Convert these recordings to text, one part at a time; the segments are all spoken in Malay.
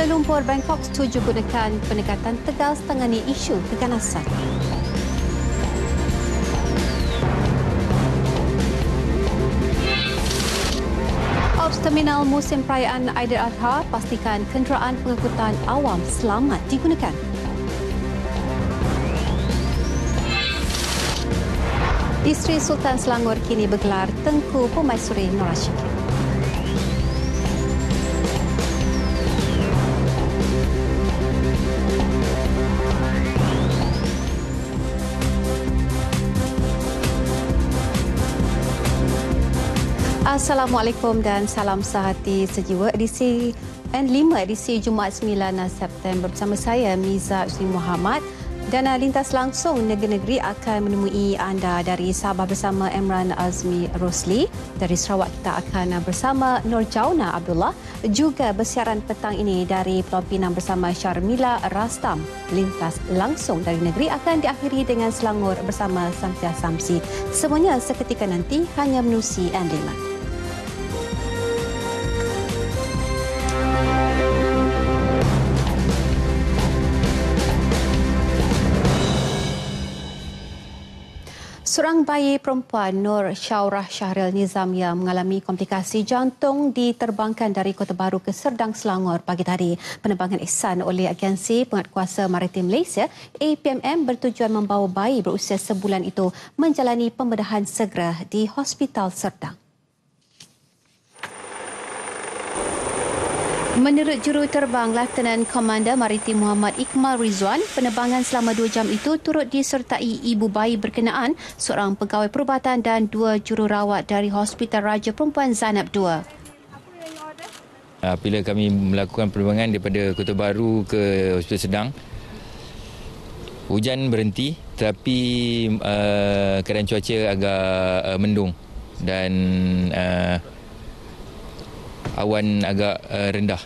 Kuala Lumpur, Bangkok setuju gunakan pendekatan tegal setengahnya isu keganasan. Ops Terminal musim perayaan Aidil Adha pastikan kenderaan pengangkutan awam selamat digunakan. Isteri Sultan Selangor kini bergelar Tengku Pemaisuri Nur Ashikin. Assalamualaikum dan salam sehati sejiwa edisi N5 edisi Jumaat 9 September bersama saya Miza Mizaj Muhammad dan ah, lintas langsung negeri-negeri akan menemui anda dari Sabah bersama Emran Azmi Rosli. Dari Sarawak kita akan ah, bersama Nur Jauna Abdullah. Juga bersiaran petang ini dari Pulau Pinang bersama Sharmila Rastam. Lintas langsung dari negeri akan diakhiri dengan Selangor bersama Samsia Samsi. Semuanya seketika nanti hanya menusi N5. N5. Seorang bayi perempuan Nur Syaurah Syahril Nizam yang mengalami komplikasi jantung diterbangkan dari Kota Baru ke Serdang Selangor pagi tadi. Penerbangan ihsan oleh Agensi Pengatkuasa Maritim Malaysia, APMM bertujuan membawa bayi berusia sebulan itu menjalani pembedahan segera di Hospital Serdang. Menurut juruterbang Lieutenant Komander Maritim Muhammad Iqmal Rizwan, penerbangan selama dua jam itu turut disertai ibu bayi berkenaan, seorang pegawai perubatan dan dua jururawat dari Hospital Raja Perempuan Zainab II. Apabila kami melakukan penerbangan daripada Kota Baru ke Hospital Sedang, hujan berhenti tetapi uh, keadaan cuaca agak uh, mendung dan uh, awan agak eh, rendah.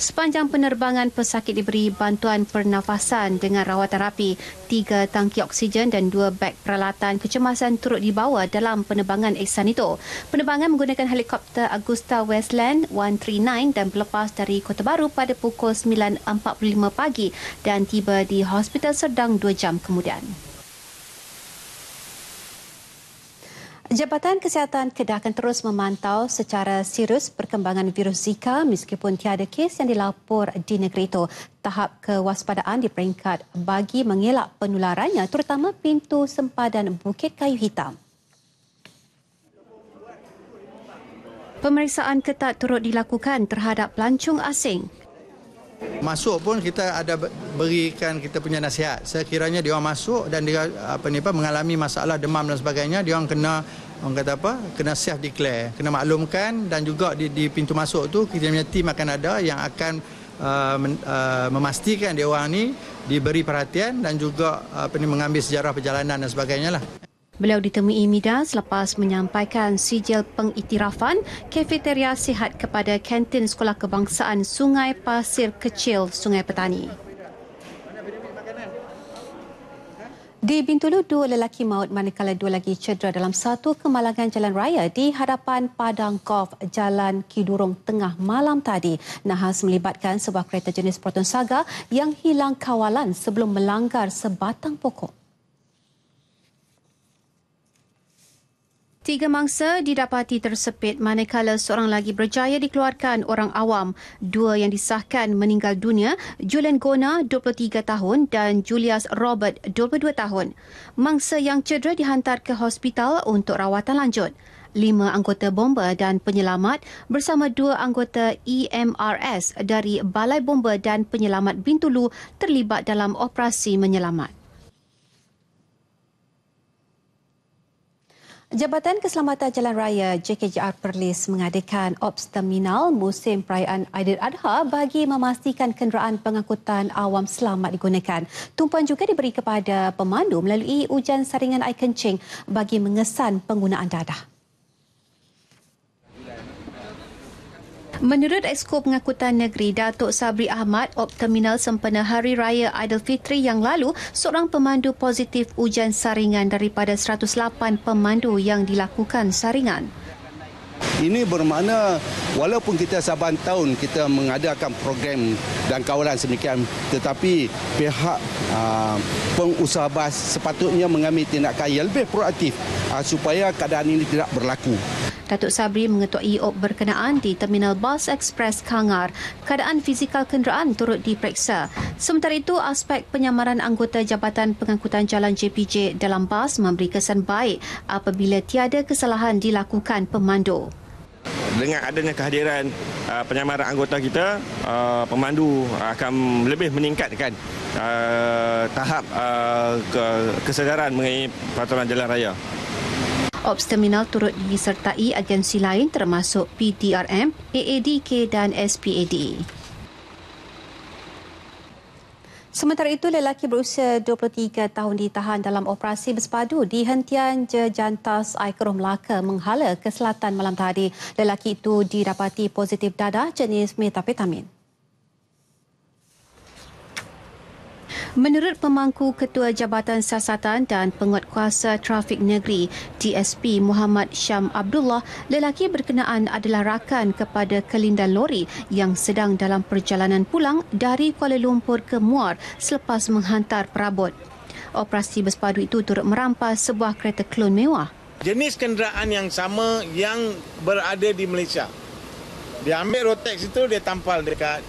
Sepanjang penerbangan, pesakit diberi bantuan pernafasan dengan rawatan rapi. Tiga tangki oksigen dan dua beg peralatan kecemasan turut dibawa dalam penerbangan Iksan itu. Penerbangan menggunakan helikopter Augusta Westland 139 dan berlepas dari Kota Baru pada pukul 9.45 pagi dan tiba di Hospital Serdang dua jam kemudian. Jabatan Kesihatan Kedah akan terus memantau secara serius perkembangan virus Zika meskipun tiada kes yang dilapor di negeri itu. Tahap kewaspadaan di peringkat bagi mengelak penularannya terutama pintu sempadan Bukit Kayu Hitam. Pemeriksaan ketat turut dilakukan terhadap pelancong asing. Masuk pun kita ada berikan kita punya nasihat. Sekiranya dia masuk dan dia apa ni apa mengalami masalah demam dan sebagainya, dia orang kena orang kata apa? kena self declare, kena maklumkan dan juga di, di pintu masuk tu kita punya tim akan ada yang akan uh, men, uh, memastikan dia orang ni diberi perhatian dan juga apa ni mengambil sejarah perjalanan dan sebagainya lah. Beliau ditemui media selepas menyampaikan sijil pengiktirafan kafeteria sihat kepada kantin Sekolah Kebangsaan Sungai Pasir Kecil Sungai Petani. Di Bintulu, dua lelaki maut manakala dua lagi cedera dalam satu kemalangan jalan raya di hadapan Padang Golf Jalan Kidurung tengah malam tadi. Nahas melibatkan sebuah kereta jenis Proton Saga yang hilang kawalan sebelum melanggar sebatang pokok. Tiga mangsa didapati tersepit manakala seorang lagi berjaya dikeluarkan orang awam. Dua yang disahkan meninggal dunia, Julian Gona, 23 tahun dan Julius Robert, 22 tahun. Mangsa yang cedera dihantar ke hospital untuk rawatan lanjut. Lima anggota bomba dan penyelamat bersama dua anggota EMRS dari Balai Bomba dan Penyelamat Bintulu terlibat dalam operasi menyelamat. Jabatan Keselamatan Jalan Raya JKJR Perlis mengadakan Ops Terminal musim perayaan Adha bagi memastikan kenderaan pengangkutan awam selamat digunakan. Tumpuan juga diberi kepada pemandu melalui ujian saringan air kencing bagi mengesan penggunaan dadah. Menurut Exko Pengangkutan Negeri Datuk Sabri Ahmad, op terminal sempena Hari Raya Aidilfitri yang lalu, seorang pemandu positif ujian saringan daripada 108 pemandu yang dilakukan saringan. Ini bermakna walaupun kita saban tahun kita mengadakan program dan kawalan sedemikian tetapi pihak aa, ah, pengusaha bas sepatutnya mengambil tindakan yang lebih proaktif aa, ah, supaya keadaan ini tidak berlaku. Datuk Sabri mengetuai op berkenaan di Terminal Bus Express Kangar. Keadaan fizikal kenderaan turut diperiksa. Sementara itu, aspek penyamaran anggota Jabatan Pengangkutan Jalan JPJ dalam bas memberi kesan baik apabila tiada kesalahan dilakukan pemandu. Dengan adanya kehadiran uh, penyamaran anggota kita, uh, pemandu akan lebih meningkatkan uh, tahap uh, kesedaran mengenai peraturan jalan raya. Ops Terminal turut disertai agensi lain termasuk PTRM, AADK dan SPAD. E. Sementara itu, lelaki berusia 23 tahun ditahan dalam operasi bersepadu di hentian Jejantas Aikroh Melaka menghala ke selatan malam tadi. Lelaki itu didapati positif dadah jenis metafetamin. Menurut pemangku Ketua Jabatan Siasatan dan Penguatkuasa Trafik Negeri, DSP Muhammad Syam Abdullah, lelaki berkenaan adalah rakan kepada kelindan lori yang sedang dalam perjalanan pulang dari Kuala Lumpur ke Muar selepas menghantar perabot. Operasi bersepadu itu turut merampas sebuah kereta klon mewah. Jenis kenderaan yang sama yang berada di Malaysia. Dia ambil Rotex itu, dia tampal dekat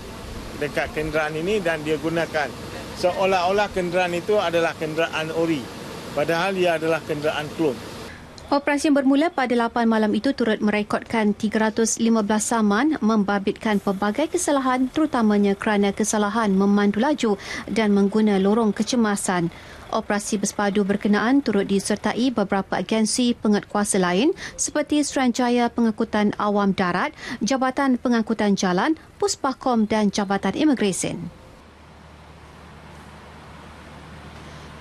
dekat kenderaan ini dan dia gunakan seolah-olah kenderaan itu adalah kenderaan ori padahal ia adalah kenderaan klon. Operasi yang bermula pada 8 malam itu turut merekodkan 315 saman membabitkan pelbagai kesalahan terutamanya kerana kesalahan memandu laju dan mengguna lorong kecemasan. Operasi bersepadu berkenaan turut disertai beberapa agensi pengat kuasa lain seperti Seranjaya Pengangkutan Awam Darat, Jabatan Pengangkutan Jalan, Puspakom dan Jabatan Imigresen.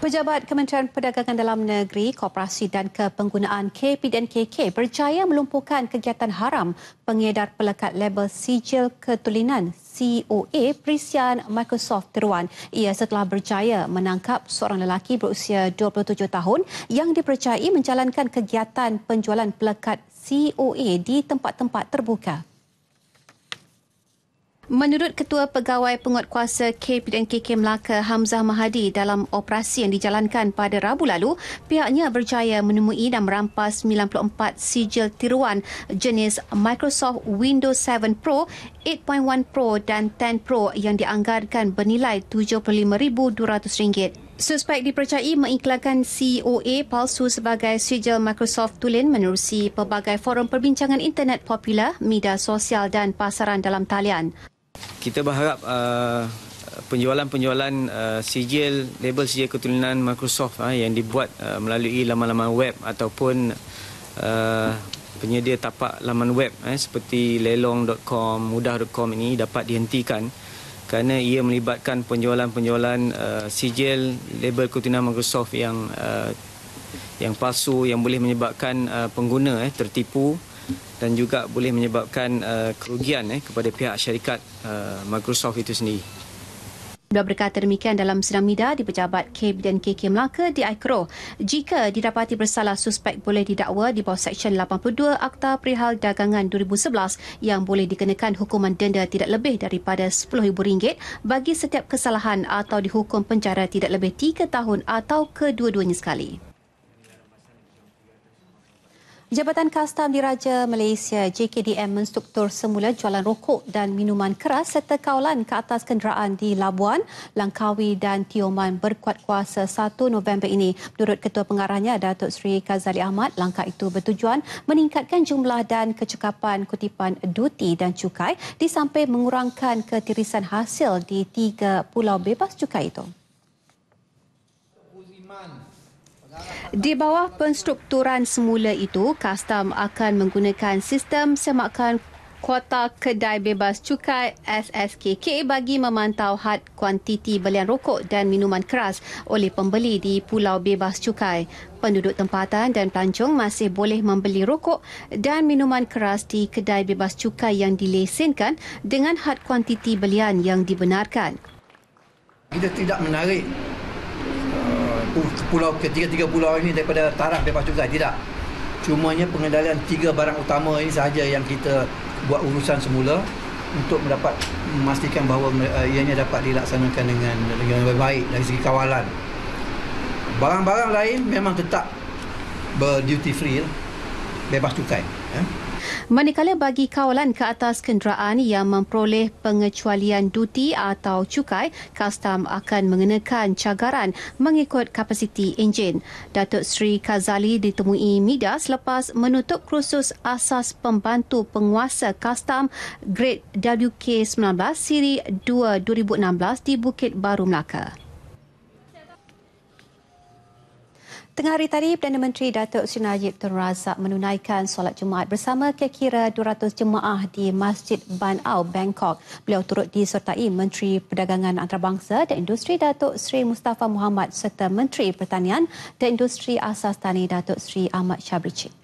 Pejabat Kementerian Perdagangan Dalam Negeri, Koperasi dan Kepenggunaan KPDNKK berjaya melumpuhkan kegiatan haram pengedar pelekat label sijil ketulinan COA perisian Microsoft Teruan. Ia setelah berjaya menangkap seorang lelaki berusia 27 tahun yang dipercayai menjalankan kegiatan penjualan pelekat COA di tempat-tempat terbuka. Menurut Ketua Pegawai kuasa KPDNKK Melaka Hamzah Mahadi dalam operasi yang dijalankan pada Rabu lalu, pihaknya berjaya menemui dan merampas 94 sijil tiruan jenis Microsoft Windows 7 Pro, 8.1 Pro dan 10 Pro yang dianggarkan bernilai RM75,200. Suspek dipercayai mengiklankan COA palsu sebagai sijil Microsoft Tulen menerusi pelbagai forum perbincangan internet popular, media sosial dan pasaran dalam talian kita berharap uh, penjualan-penjualan uh, sijil label sijil keturunan Microsoft uh, yang dibuat uh, melalui laman-laman web ataupun uh, penyedia tapak laman web eh, seperti lelong.com, mudah.com ini dapat dihentikan kerana ia melibatkan penjualan-penjualan uh, sijil label keturunan Microsoft yang uh, yang palsu yang boleh menyebabkan uh, pengguna eh, tertipu dan juga boleh menyebabkan uh, kerugian eh, kepada pihak syarikat uh, Microsoft itu sendiri. Beliau berkata demikian dalam sidang mida di pejabat KB dan KK Melaka di Aikro. Jika didapati bersalah, suspek boleh didakwa di bawah Seksyen 82 Akta Perihal Dagangan 2011 yang boleh dikenakan hukuman denda tidak lebih daripada RM10,000 bagi setiap kesalahan atau dihukum penjara tidak lebih 3 tahun atau kedua-duanya sekali. Jabatan Kastam Diraja Malaysia JKDM menstruktur semula jualan rokok dan minuman keras serta kawalan ke atas kenderaan di Labuan, Langkawi dan Tioman berkuat kuasa 1 November ini. Menurut Ketua Pengarahnya Datuk Seri Kazali Ahmad, langkah itu bertujuan meningkatkan jumlah dan kecekapan kutipan duti dan cukai disamping mengurangkan ketirisan hasil di tiga pulau bebas cukai itu. Di bawah penstrukturan semula itu, Kastam akan menggunakan sistem semakan kuota kedai bebas cukai SSKK bagi memantau had kuantiti belian rokok dan minuman keras oleh pembeli di Pulau Bebas Cukai. Penduduk tempatan dan pelancong masih boleh membeli rokok dan minuman keras di kedai bebas cukai yang dilesenkan dengan had kuantiti belian yang dibenarkan. Kita tidak menarik pulau ketiga-tiga pulau ini daripada taraf bebas cukai tidak cumanya pengendalian tiga barang utama ini sahaja yang kita buat urusan semula untuk mendapat memastikan bahawa uh, ianya dapat dilaksanakan dengan dengan baik dari segi kawalan barang-barang lain memang tetap berduty free bebas cukai eh? Manakala bagi kawalan ke atas kenderaan yang memperoleh pengecualian duti atau cukai, kastam akan mengenakan cagaran mengikut kapasiti enjin. Datuk Sri Kazali ditemui media selepas menutup kursus asas pembantu penguasa kastam grade WK19 Siri 2 2016 di Bukit Baru Melaka. Tengah hari tadi, Perdana Menteri Datuk Seri Najib Tun Razak menunaikan solat Jumaat bersama kira-kira 200 jemaah di Masjid Ban Ao, Bangkok. Beliau turut disertai Menteri Perdagangan Antarabangsa dan Industri Datuk Seri Mustafa Muhammad serta Menteri Pertanian dan Industri Asas Tani Datuk Seri Ahmad Syabri Cik.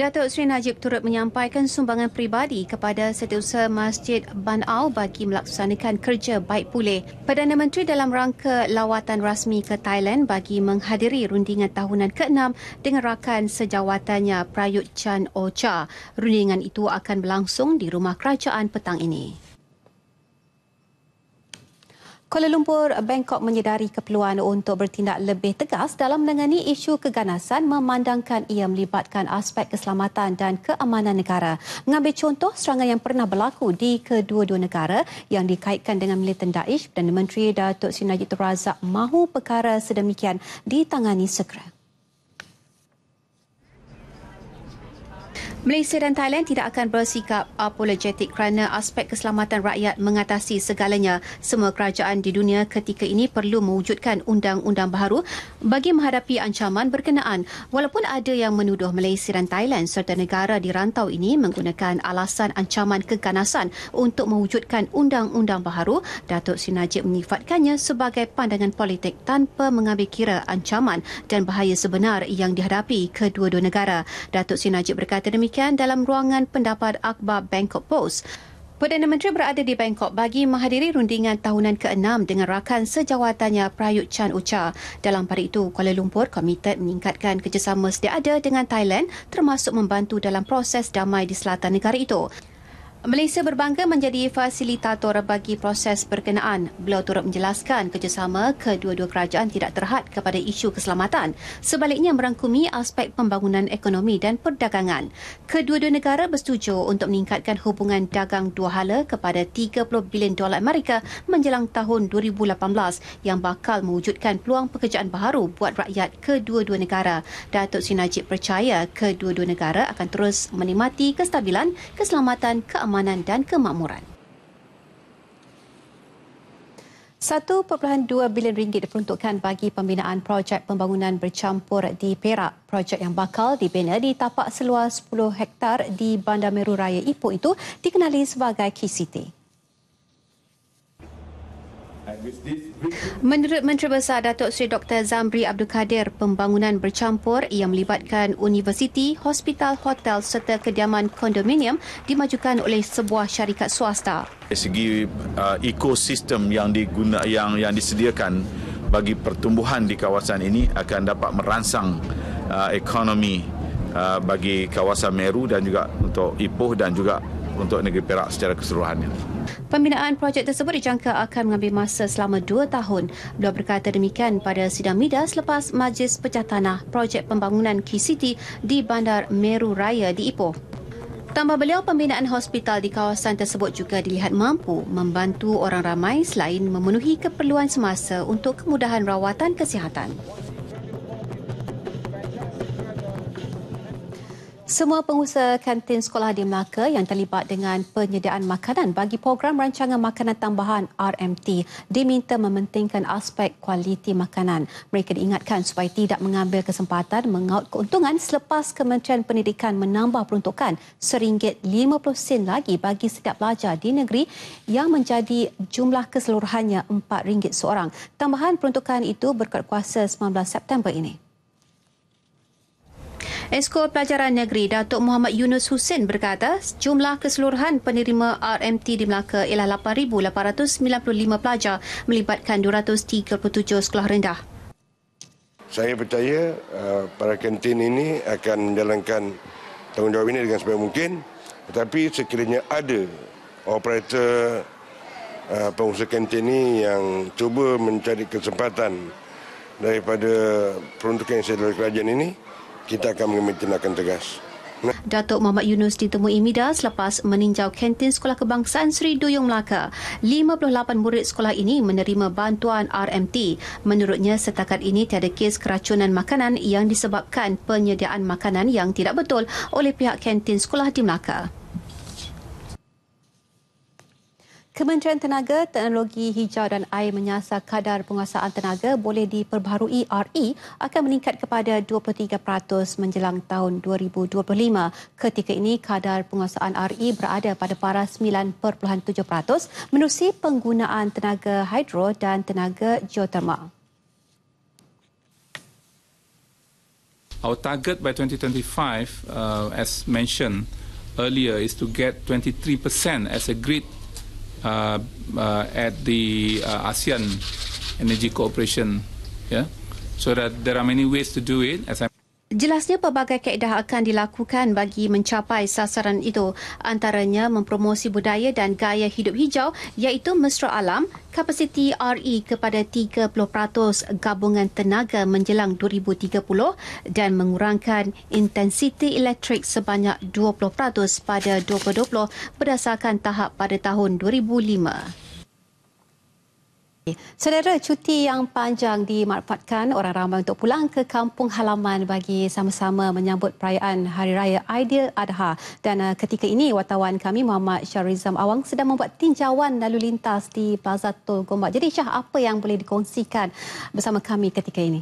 Datuk Seri Najib turut menyampaikan sumbangan peribadi kepada setiausaha Masjid Ban Banau bagi melaksanakan kerja baik pulih. Perdana Menteri dalam rangka lawatan rasmi ke Thailand bagi menghadiri rundingan tahunan ke-6 dengan rakan sejawatannya Prayut Chan Ocha. Rundingan itu akan berlangsung di Rumah Kerajaan petang ini. Kuala Lumpur, Bangkok menyedari keperluan untuk bertindak lebih tegas dalam menangani isu keganasan memandangkan ia melibatkan aspek keselamatan dan keamanan negara. Mengambil contoh serangan yang pernah berlaku di kedua-dua negara yang dikaitkan dengan militan Daesh dan Menteri Datuk Sri Najib mahu perkara sedemikian ditangani segera. Malaysia dan Thailand tidak akan bersikap apologetik kerana aspek keselamatan rakyat mengatasi segalanya. Semua kerajaan di dunia ketika ini perlu mewujudkan undang-undang baru bagi menghadapi ancaman berkenaan. Walaupun ada yang menuduh Malaysia dan Thailand serta negara di rantau ini menggunakan alasan ancaman keganasan untuk mewujudkan undang-undang baru, Datuk Sinajib menyifatkannya sebagai pandangan politik tanpa mengambil kira ancaman dan bahaya sebenar yang dihadapi kedua-dua negara. Datuk Sinajib berkata demikian demikian dalam ruangan pendapat Akbar Bangkok Post. Perdana Menteri berada di Bangkok bagi menghadiri rundingan tahunan ke-6 dengan rakan sejawatannya Prayut Chan Ucha. Dalam pada itu, Kuala Lumpur komited meningkatkan kerjasama sedia ada dengan Thailand termasuk membantu dalam proses damai di selatan negara itu. Malaysia berbangga menjadi fasilitator bagi proses berkenaan. Beliau turut menjelaskan kerjasama kedua-dua kerajaan tidak terhad kepada isu keselamatan. Sebaliknya merangkumi aspek pembangunan ekonomi dan perdagangan. Kedua-dua negara bersetuju untuk meningkatkan hubungan dagang dua hala kepada 30 bilion dolar Amerika menjelang tahun 2018 yang bakal mewujudkan peluang pekerjaan baru buat rakyat kedua-dua negara. Datuk Sinajib percaya kedua-dua negara akan terus menikmati kestabilan, keselamatan, keamanan keamanan dan kemakmuran. 1.2 bilion ringgit diperuntukkan bagi pembinaan projek pembangunan bercampur di Perak. Projek yang bakal dibina di tapak seluas 10 hektar di Bandar Meru Raya Ipoh itu dikenali sebagai KCT. city Menurut Menteri Besar Datuk Seri Dr. Zamri Abdul Kadir, pembangunan bercampur yang melibatkan universiti, hospital, hotel serta kediaman kondominium dimajukan oleh sebuah syarikat swasta. Dari segi uh, ekosistem yang diguna yang yang disediakan bagi pertumbuhan di kawasan ini akan dapat merangsang uh, ekonomi uh, bagi kawasan Meru dan juga untuk Ipoh dan juga untuk negeri Perak secara keseluruhannya. Pembinaan projek tersebut dijangka akan mengambil masa selama dua tahun. Beliau berkata demikian pada sidang media selepas Majlis Pecah Tanah Projek Pembangunan Key di Bandar Meru Raya di Ipoh. Tambah beliau, pembinaan hospital di kawasan tersebut juga dilihat mampu membantu orang ramai selain memenuhi keperluan semasa untuk kemudahan rawatan kesihatan. Semua pengusaha kantin sekolah di Melaka yang terlibat dengan penyediaan makanan bagi program rancangan makanan tambahan RMT diminta mementingkan aspek kualiti makanan. Mereka diingatkan supaya tidak mengambil kesempatan mengaut keuntungan selepas Kementerian Pendidikan menambah peruntukan RM1.50 lagi bagi setiap pelajar di negeri yang menjadi jumlah keseluruhannya RM4 seorang. Tambahan peruntukan itu berkuat kuasa 19 September ini. Esko Pelajaran Negeri Datuk Muhammad Yunus Hussein berkata jumlah keseluruhan penerima RMT di Melaka ialah 8,895 pelajar melibatkan 237 sekolah rendah. Saya percaya uh, para kantin ini akan menjalankan tanggungjawab ini dengan sebaik mungkin tetapi sekiranya ada operator uh, pengusaha kantin ini yang cuba mencari kesempatan daripada peruntukan yang saya dari kerajaan ini kita akan mengambil tindakan tegas. Datuk Muhammad Yunus ditemui Mida selepas meninjau kantin Sekolah Kebangsaan Seri Duyung Melaka. 58 murid sekolah ini menerima bantuan RMT. Menurutnya, setakat ini tiada kes keracunan makanan yang disebabkan penyediaan makanan yang tidak betul oleh pihak kantin sekolah di Melaka. Kementerian Tenaga, Teknologi Hijau dan Air menyasar kadar penguasaan tenaga boleh diperbaharui RE akan meningkat kepada 23% menjelang tahun 2025. Ketika ini, kadar penguasaan RE berada pada paras 9.7% menerusi penggunaan tenaga hidro dan tenaga geotermal. Our target by 2025, uh, as mentioned earlier, is to get 23% as a grid Uh, uh, at the uh, ASEAN Energy Cooperation. Yeah, so that there are many ways to do it. As I Jelasnya pelbagai kaedah akan dilakukan bagi mencapai sasaran itu antaranya mempromosi budaya dan gaya hidup hijau iaitu mesra alam kapasiti RE kepada 30% gabungan tenaga menjelang 2030 dan mengurangkan intensiti elektrik sebanyak 20% pada 2020 berdasarkan tahap pada tahun 2005. Saudara, cuti yang panjang dimanfaatkan orang ramai untuk pulang ke kampung halaman bagi sama-sama menyambut perayaan Hari Raya Aidil Adha. Dan uh, ketika ini, wartawan kami Muhammad Syarizam Awang sedang membuat tinjauan lalu lintas di Plaza Tol Gombak. Jadi Syah, apa yang boleh dikongsikan bersama kami ketika ini?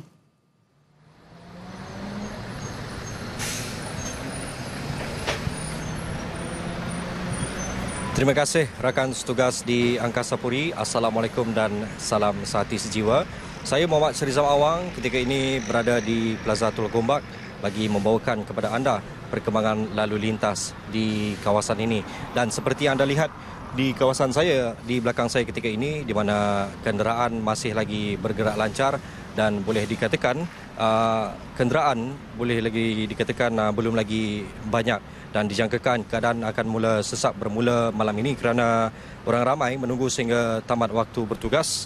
Terima kasih rakan setugas di Angkasa Puri. Assalamualaikum dan salam sehati sejiwa. Saya Muhammad Serizam Awang ketika ini berada di Plaza Tulung Gombak bagi membawakan kepada anda perkembangan lalu lintas di kawasan ini. Dan seperti anda lihat di kawasan saya, di belakang saya ketika ini di mana kenderaan masih lagi bergerak lancar dan boleh dikatakan uh, kenderaan boleh lagi dikatakan uh, belum lagi banyak dan dijangkakan keadaan akan mula sesak bermula malam ini kerana orang ramai menunggu sehingga tamat waktu bertugas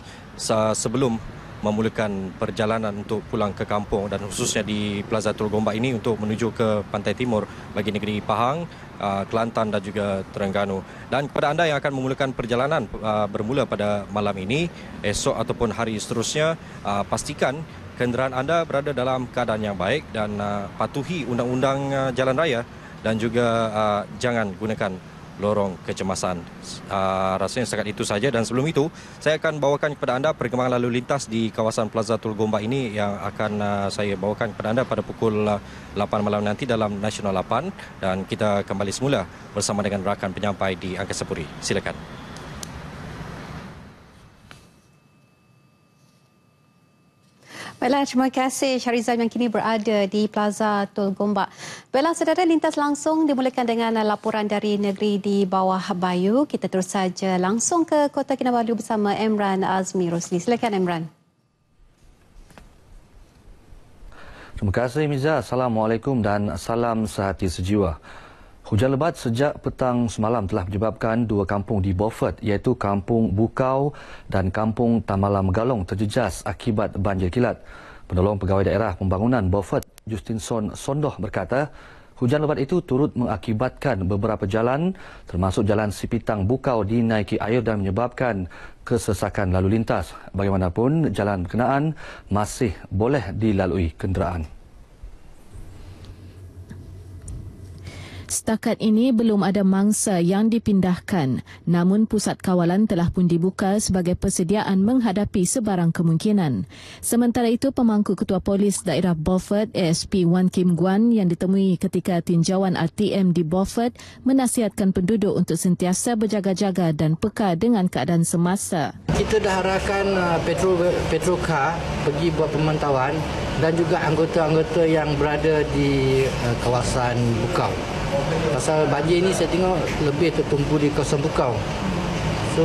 sebelum memulakan perjalanan untuk pulang ke kampung dan khususnya di Plaza Tur Gombak ini untuk menuju ke pantai timur bagi negeri Pahang, ah, Kelantan dan juga Terengganu. Dan kepada anda yang akan memulakan perjalanan ah, bermula pada malam ini, esok ataupun hari seterusnya, ah, pastikan kenderaan anda berada dalam keadaan yang baik dan patuhi undang-undang jalan raya dan juga uh, jangan gunakan lorong kecemasan. Uh, rasanya setakat itu saja dan sebelum itu saya akan bawakan kepada anda perkembangan lalu lintas di kawasan Plaza Tul Gomba ini yang akan uh, saya bawakan kepada anda pada pukul uh, 8 malam nanti dalam Nasional 8 dan kita kembali semula bersama dengan rakan penyampai di Angkasa Puri. Silakan. Baiklah, terima kasih Syarizal yang kini berada di Plaza Tol Gombak. Baiklah, saudara lintas langsung dimulakan dengan laporan dari negeri di bawah Bayu. Kita terus saja langsung ke Kota Kinabalu bersama Emran Azmi Rosli. Silakan Emran. Terima kasih Miza. Assalamualaikum dan salam sehati sejiwa. Hujan lebat sejak petang semalam telah menyebabkan dua kampung di Beaufort iaitu kampung Bukau dan kampung Tamalam Galong terjejas akibat banjir kilat. Penolong Pegawai Daerah Pembangunan Beaufort, Justinson Sondoh berkata, hujan lebat itu turut mengakibatkan beberapa jalan termasuk jalan Sipitang Bukau dinaiki air dan menyebabkan kesesakan lalu lintas. Bagaimanapun, jalan berkenaan masih boleh dilalui kenderaan. Setakat ini belum ada mangsa yang dipindahkan namun pusat kawalan telah pun dibuka sebagai persediaan menghadapi sebarang kemungkinan. Sementara itu pemangku ketua polis daerah Beaufort ASP Wan Kim Guan yang ditemui ketika tinjauan RTM di Beaufort menasihatkan penduduk untuk sentiasa berjaga-jaga dan peka dengan keadaan semasa. Kita dah arahkan uh, petrol petroka pergi buat pemantauan dan juga anggota-anggota yang berada di uh, kawasan Bukau Pasal banjir ni saya tengok lebih tertumpu di kawasan Bukau. So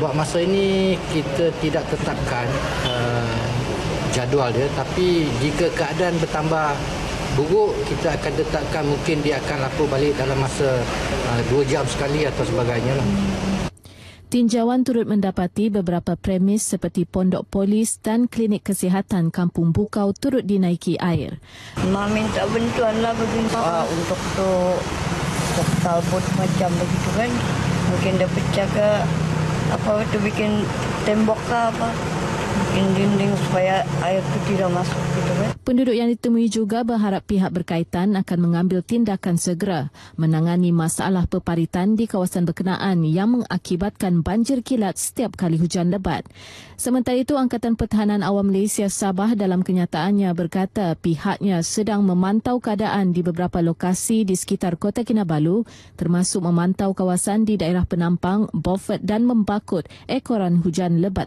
buat masa ini kita tidak tetapkan uh, jadual dia tapi jika keadaan bertambah buruk kita akan tetapkan mungkin dia akan lapor balik dalam masa 2 uh, jam sekali atau sebagainya lah. Tinjauan turut mendapati beberapa premis seperti pondok polis dan klinik kesihatan Kampung Bukau turut dinaiki air. Mak minta bantuan lah berbincang. Uh, untuk tu hospital pun macam begitu kan. Mungkin dia pecah ke apa tu bikin tembok ke apa dinding-dinding supaya air itu tidak masuk. Gitu kan. Penduduk yang ditemui juga berharap pihak berkaitan akan mengambil tindakan segera menangani masalah peparitan di kawasan berkenaan yang mengakibatkan banjir kilat setiap kali hujan lebat. Sementara itu, Angkatan Pertahanan Awam Malaysia Sabah dalam kenyataannya berkata pihaknya sedang memantau keadaan di beberapa lokasi di sekitar Kota Kinabalu termasuk memantau kawasan di daerah Penampang, Bofet dan Membakut ekoran hujan lebat.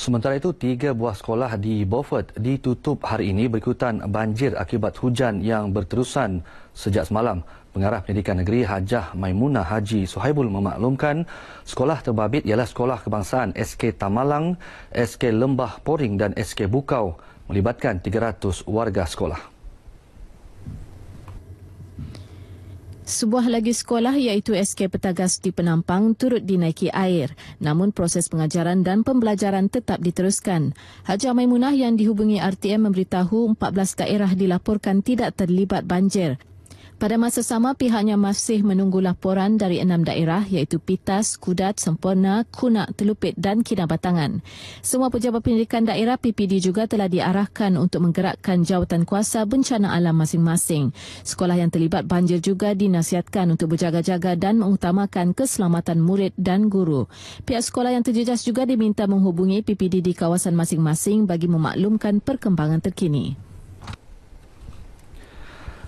Sementara itu, tiga buah sekolah di Beaufort ditutup hari ini berikutan banjir akibat hujan yang berterusan sejak semalam. Pengarah Pendidikan Negeri Hajah Maimunah Haji Suhaibul memaklumkan sekolah terbabit ialah Sekolah Kebangsaan SK Tamalang, SK Lembah Poring dan SK Bukau melibatkan 300 warga sekolah. Sebuah lagi sekolah iaitu SK Petagas di Penampang turut dinaiki air. Namun proses pengajaran dan pembelajaran tetap diteruskan. Haji Hajar Munah yang dihubungi RTM memberitahu 14 daerah dilaporkan tidak terlibat banjir. Pada masa sama, pihaknya masih menunggu laporan dari enam daerah iaitu Pitas, Kudat, Semporna, Kunak, Telupit dan Kinabatangan. Semua pejabat pendidikan daerah PPD juga telah diarahkan untuk menggerakkan jawatan kuasa bencana alam masing-masing. Sekolah yang terlibat banjir juga dinasihatkan untuk berjaga-jaga dan mengutamakan keselamatan murid dan guru. Pihak sekolah yang terjejas juga diminta menghubungi PPD di kawasan masing-masing bagi memaklumkan perkembangan terkini.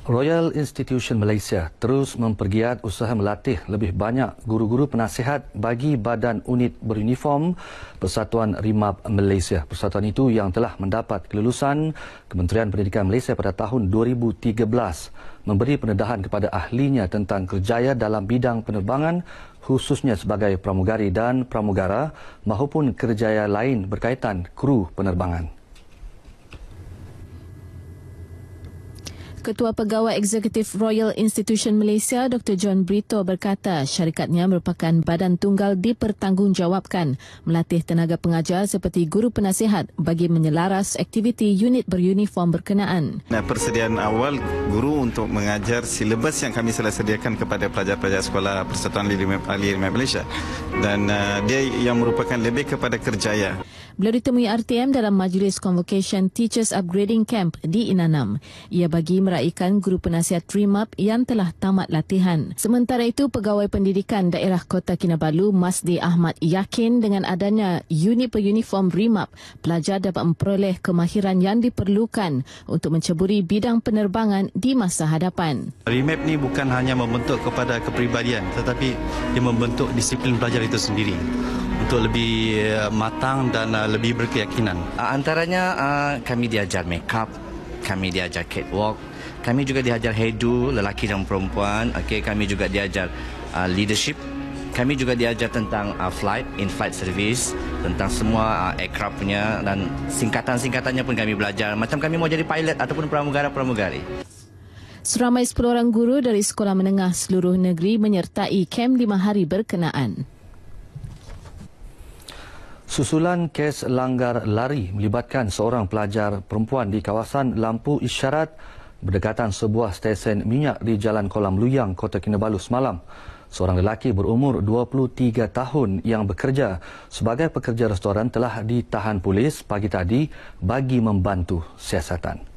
Royal Institution Malaysia terus mempergiat usaha melatih lebih banyak guru-guru penasihat bagi badan unit beruniform Persatuan Rimab Malaysia. Persatuan itu yang telah mendapat kelulusan Kementerian Pendidikan Malaysia pada tahun 2013 memberi pendedahan kepada ahlinya tentang kerjaya dalam bidang penerbangan khususnya sebagai pramugari dan pramugara maupun kerjaya lain berkaitan kru penerbangan. Ketua Pegawai Eksekutif Royal Institution Malaysia Dr. John Brito berkata syarikatnya merupakan badan tunggal dipertanggungjawabkan melatih tenaga pengajar seperti guru penasihat bagi menyelaras aktiviti unit beruniform berkenaan. Nah, persediaan awal guru untuk mengajar silabus yang kami telah sediakan kepada pelajar-pelajar sekolah Persatuan Lirik Malaysia dan uh, dia yang merupakan lebih kepada kerjaya. Beliau ditemui RTM dalam majlis Convocation Teachers Upgrading Camp di Inanam. Ia bagi meraihkan guru penasihat TRIMAP yang telah tamat latihan. Sementara itu, Pegawai Pendidikan Daerah Kota Kinabalu, Masdi Ahmad yakin dengan adanya unit per uniform RIMAP, pelajar dapat memperoleh kemahiran yang diperlukan untuk menceburi bidang penerbangan di masa hadapan. RIMAP ni bukan hanya membentuk kepada kepribadian tetapi dia membentuk disiplin pelajar itu sendiri untuk lebih eh, matang dan eh, lebih berkeyakinan. Ah, antaranya ah, kami diajar makeup, kami diajar catwalk, kami juga diajar hairdo lelaki dan perempuan. Okey, kami juga diajar ah, leadership. Kami juga diajar tentang flight, in-flight service, tentang semua aircraft punya dan singkatan-singkatannya pun kami belajar. Macam kami mau jadi pilot ataupun pramugara-pramugari. Seramai 10 orang guru dari sekolah menengah seluruh negeri menyertai kem 5 hari berkenaan. Susulan kes langgar lari melibatkan seorang pelajar perempuan di kawasan lampu isyarat berdekatan sebuah stesen minyak di Jalan Kolam Luyang, Kota Kinabalu semalam. Seorang lelaki berumur 23 tahun yang bekerja sebagai pekerja restoran telah ditahan polis pagi tadi bagi membantu siasatan.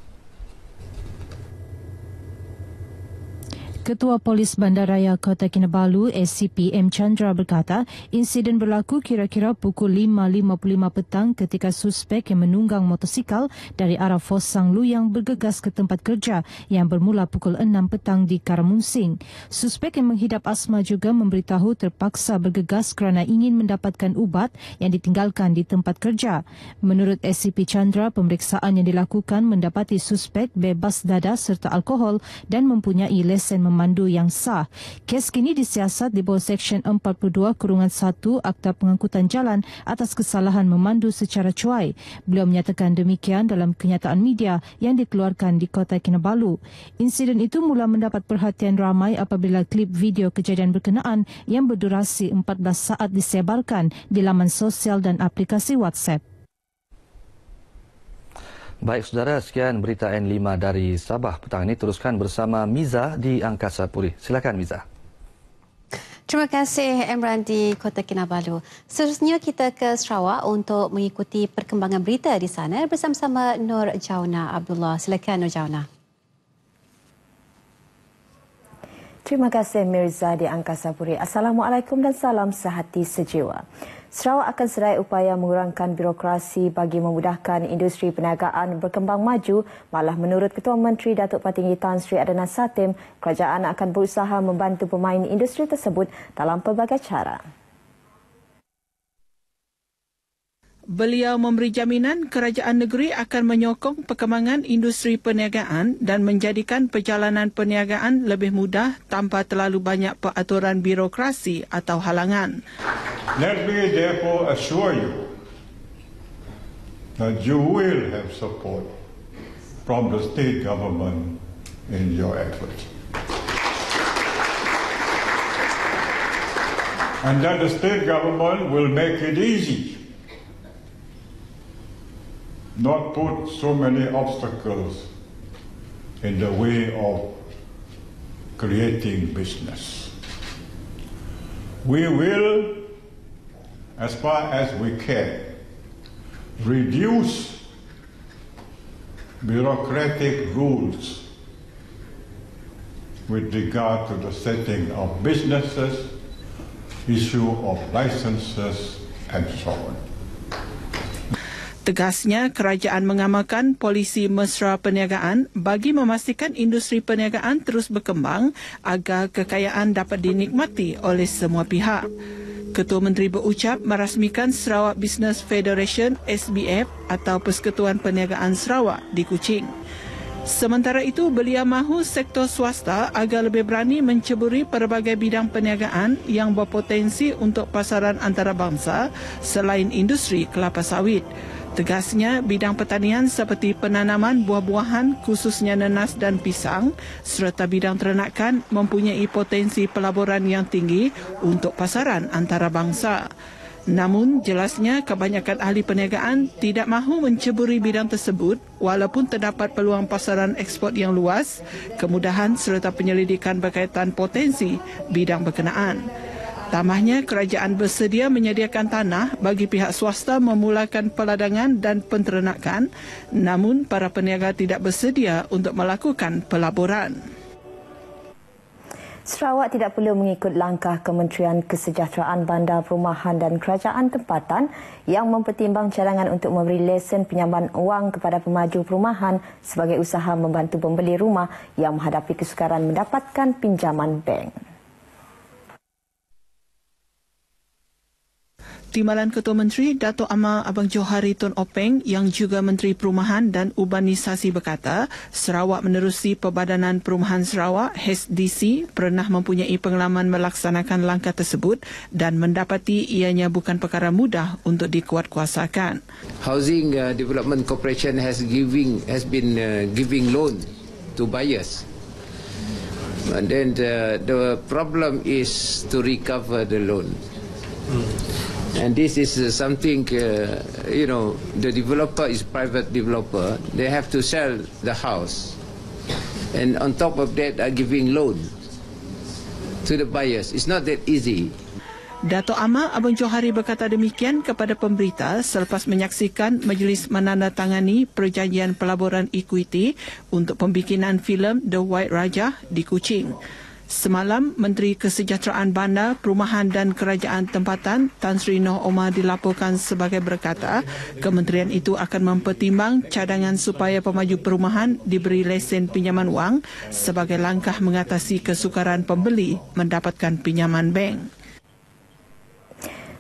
Ketua Polis Bandaraya Kota Kinabalu, SCP M. Chandra berkata, insiden berlaku kira-kira pukul 5.55 petang ketika suspek yang menunggang motosikal dari arah Fosang Luyang bergegas ke tempat kerja yang bermula pukul 6 petang di Karamunsing. Suspek yang menghidap asma juga memberitahu terpaksa bergegas kerana ingin mendapatkan ubat yang ditinggalkan di tempat kerja. Menurut SCP Chandra, pemeriksaan yang dilakukan mendapati suspek bebas dada serta alkohol dan mempunyai lesen memasak pemandu yang sah. Kes kini disiasat di bawah Seksyen 42 Kurungan 1 Akta Pengangkutan Jalan atas kesalahan memandu secara cuai. Beliau menyatakan demikian dalam kenyataan media yang dikeluarkan di Kota Kinabalu. Insiden itu mula mendapat perhatian ramai apabila klip video kejadian berkenaan yang berdurasi 14 saat disebarkan di laman sosial dan aplikasi WhatsApp. Baik saudara, sekian berita N5 dari Sabah petang ini. Teruskan bersama Miza di Angkasa Puri. Silakan Miza. Terima kasih Emran di Kota Kinabalu. Seterusnya kita ke Sarawak untuk mengikuti perkembangan berita di sana bersama-sama Nur Jauna Abdullah. Silakan Nur Jauna. Terima kasih Mirza di Angkasa Puri. Assalamualaikum dan salam sehati sejiwa. Sarawak akan serai upaya mengurangkan birokrasi bagi memudahkan industri perniagaan berkembang maju. Malah menurut Ketua Menteri Datuk Patinggi Tan Sri Adana Satim, kerajaan akan berusaha membantu pemain industri tersebut dalam pelbagai cara. Beliau memberi jaminan kerajaan negeri akan menyokong perkembangan industri perniagaan dan menjadikan perjalanan perniagaan lebih mudah tanpa terlalu banyak peraturan birokrasi atau halangan. Let me therefore assure you that you will have support from the state government in your efforts. And that the state government will make it easy not put so many obstacles in the way of creating business. We will, as far as we can, reduce bureaucratic rules with regard to the setting of businesses, issue of licenses, and so on. Tegasnya, kerajaan mengamalkan polisi mesra perniagaan bagi memastikan industri perniagaan terus berkembang agar kekayaan dapat dinikmati oleh semua pihak. Ketua Menteri berucap merasmikan Sarawak Business Federation SBF atau Persekutuan Perniagaan Sarawak di Kuching. Sementara itu, beliau mahu sektor swasta agar lebih berani menceburi pelbagai bidang perniagaan yang berpotensi untuk pasaran antarabangsa selain industri kelapa sawit. Tegasnya, bidang pertanian seperti penanaman buah-buahan khususnya nenas dan pisang serta bidang ternakan mempunyai potensi pelaburan yang tinggi untuk pasaran antarabangsa. Namun, jelasnya kebanyakan ahli perniagaan tidak mahu menceburi bidang tersebut walaupun terdapat peluang pasaran ekspor yang luas, kemudahan serta penyelidikan berkaitan potensi bidang berkenaan. Tambahnya, kerajaan bersedia menyediakan tanah bagi pihak swasta memulakan peladangan dan penternakan namun para peniaga tidak bersedia untuk melakukan pelaburan. Sarawak tidak perlu mengikut langkah Kementerian Kesejahteraan Bandar Perumahan dan Kerajaan Tempatan yang mempertimbang cadangan untuk memberi lesen penyambahan wang kepada pemaju perumahan sebagai usaha membantu pembeli rumah yang menghadapi kesukaran mendapatkan pinjaman bank. Timbalan Ketua Menteri Dato' Amar Abang Johari Tun Openg yang juga Menteri Perumahan dan Urbanisasi berkata Sarawak menerusi Perbadanan Perumahan Sarawak HDC pernah mempunyai pengalaman melaksanakan langkah tersebut dan mendapati ianya bukan perkara mudah untuk dikuatkuasakan. Housing uh, Development Corporation has giving has been uh, giving loan to buyers. And then the, the problem is to recover the loan. Hmm and this is uh, something uh, you know the developer is private developer they have to sell the house and on top of that are giving loan to the buyers it's not that easy Dato Amal Abang Johari berkata demikian kepada pemberita selepas menyaksikan majlis menandatangani perjanjian pelaburan equity untuk pembikinan filem The White Raja di Kuching. Semalam, Menteri Kesejahteraan Bandar, Perumahan dan Kerajaan Tempatan Tan Sri Noh Omar dilaporkan sebagai berkata, kementerian itu akan mempertimbang cadangan supaya pemaju perumahan diberi lesen pinjaman wang sebagai langkah mengatasi kesukaran pembeli mendapatkan pinjaman bank.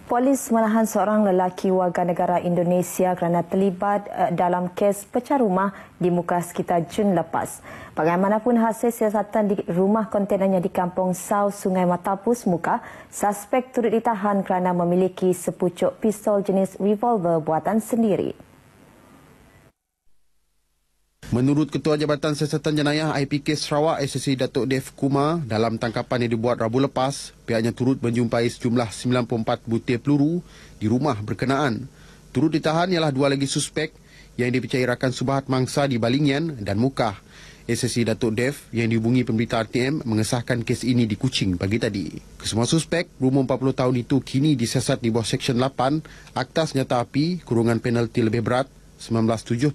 Polis menahan seorang lelaki warga negara Indonesia kerana terlibat eh, dalam kes pecah rumah di muka sekitar Jun lepas. Bagaimanapun hasil siasatan di rumah kontenernya di kampung Sau Sungai Matapus, Muka, suspek turut ditahan kerana memiliki sepucuk pistol jenis revolver buatan sendiri. Menurut Ketua Jabatan Siasatan Jenayah IPK Sarawak SSC Datuk Dev Kumar dalam tangkapan yang dibuat Rabu lepas, pihaknya turut menjumpai sejumlah 94 butir peluru di rumah berkenaan. Turut ditahan ialah dua lagi suspek yang dipercayai rakan Subahat Mangsa di Balingian dan Mukah. SSC Datuk Dev yang dihubungi pemberita RTM mengesahkan kes ini di Kuching pagi tadi. Kesemua suspek berumur 40 tahun itu kini disiasat di bawah Seksyen 8 Akta senyata Api Kurungan Penalti Lebih Berat 1971.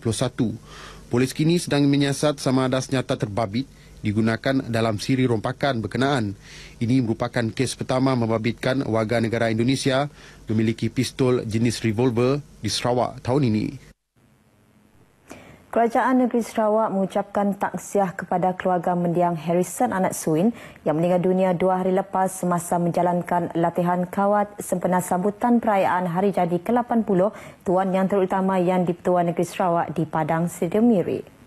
Polis kini sedang menyiasat sama ada senjata terbabit digunakan dalam siri rompakan berkenaan. Ini merupakan kes pertama membabitkan warga negara Indonesia memiliki pistol jenis revolver di Sarawak tahun ini. Kerajaan Negeri Sarawak mengucapkan takziah kepada keluarga mendiang Harrison Anak Suin yang meninggal dunia dua hari lepas semasa menjalankan latihan kawat sempena sambutan perayaan Hari Jadi ke-80 Tuan Yang Terutama Yang di Petua Negeri Sarawak di Padang Sidemiri.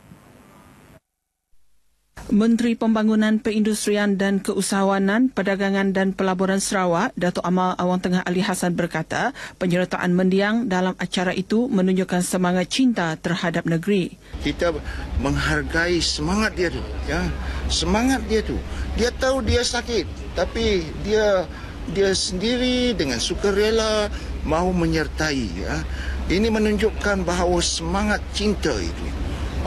Menteri Pembangunan Perindustrian dan Keusahawanan, Perdagangan dan Pelaburan Sarawak, Datuk Amal Awang Tengah Ali Hasan berkata, penyertaan mendiang dalam acara itu menunjukkan semangat cinta terhadap negeri. Kita menghargai semangat dia tu. Ya. Semangat dia tu. Dia tahu dia sakit, tapi dia dia sendiri dengan sukarela mahu menyertai. Ya. Ini menunjukkan bahawa semangat cinta itu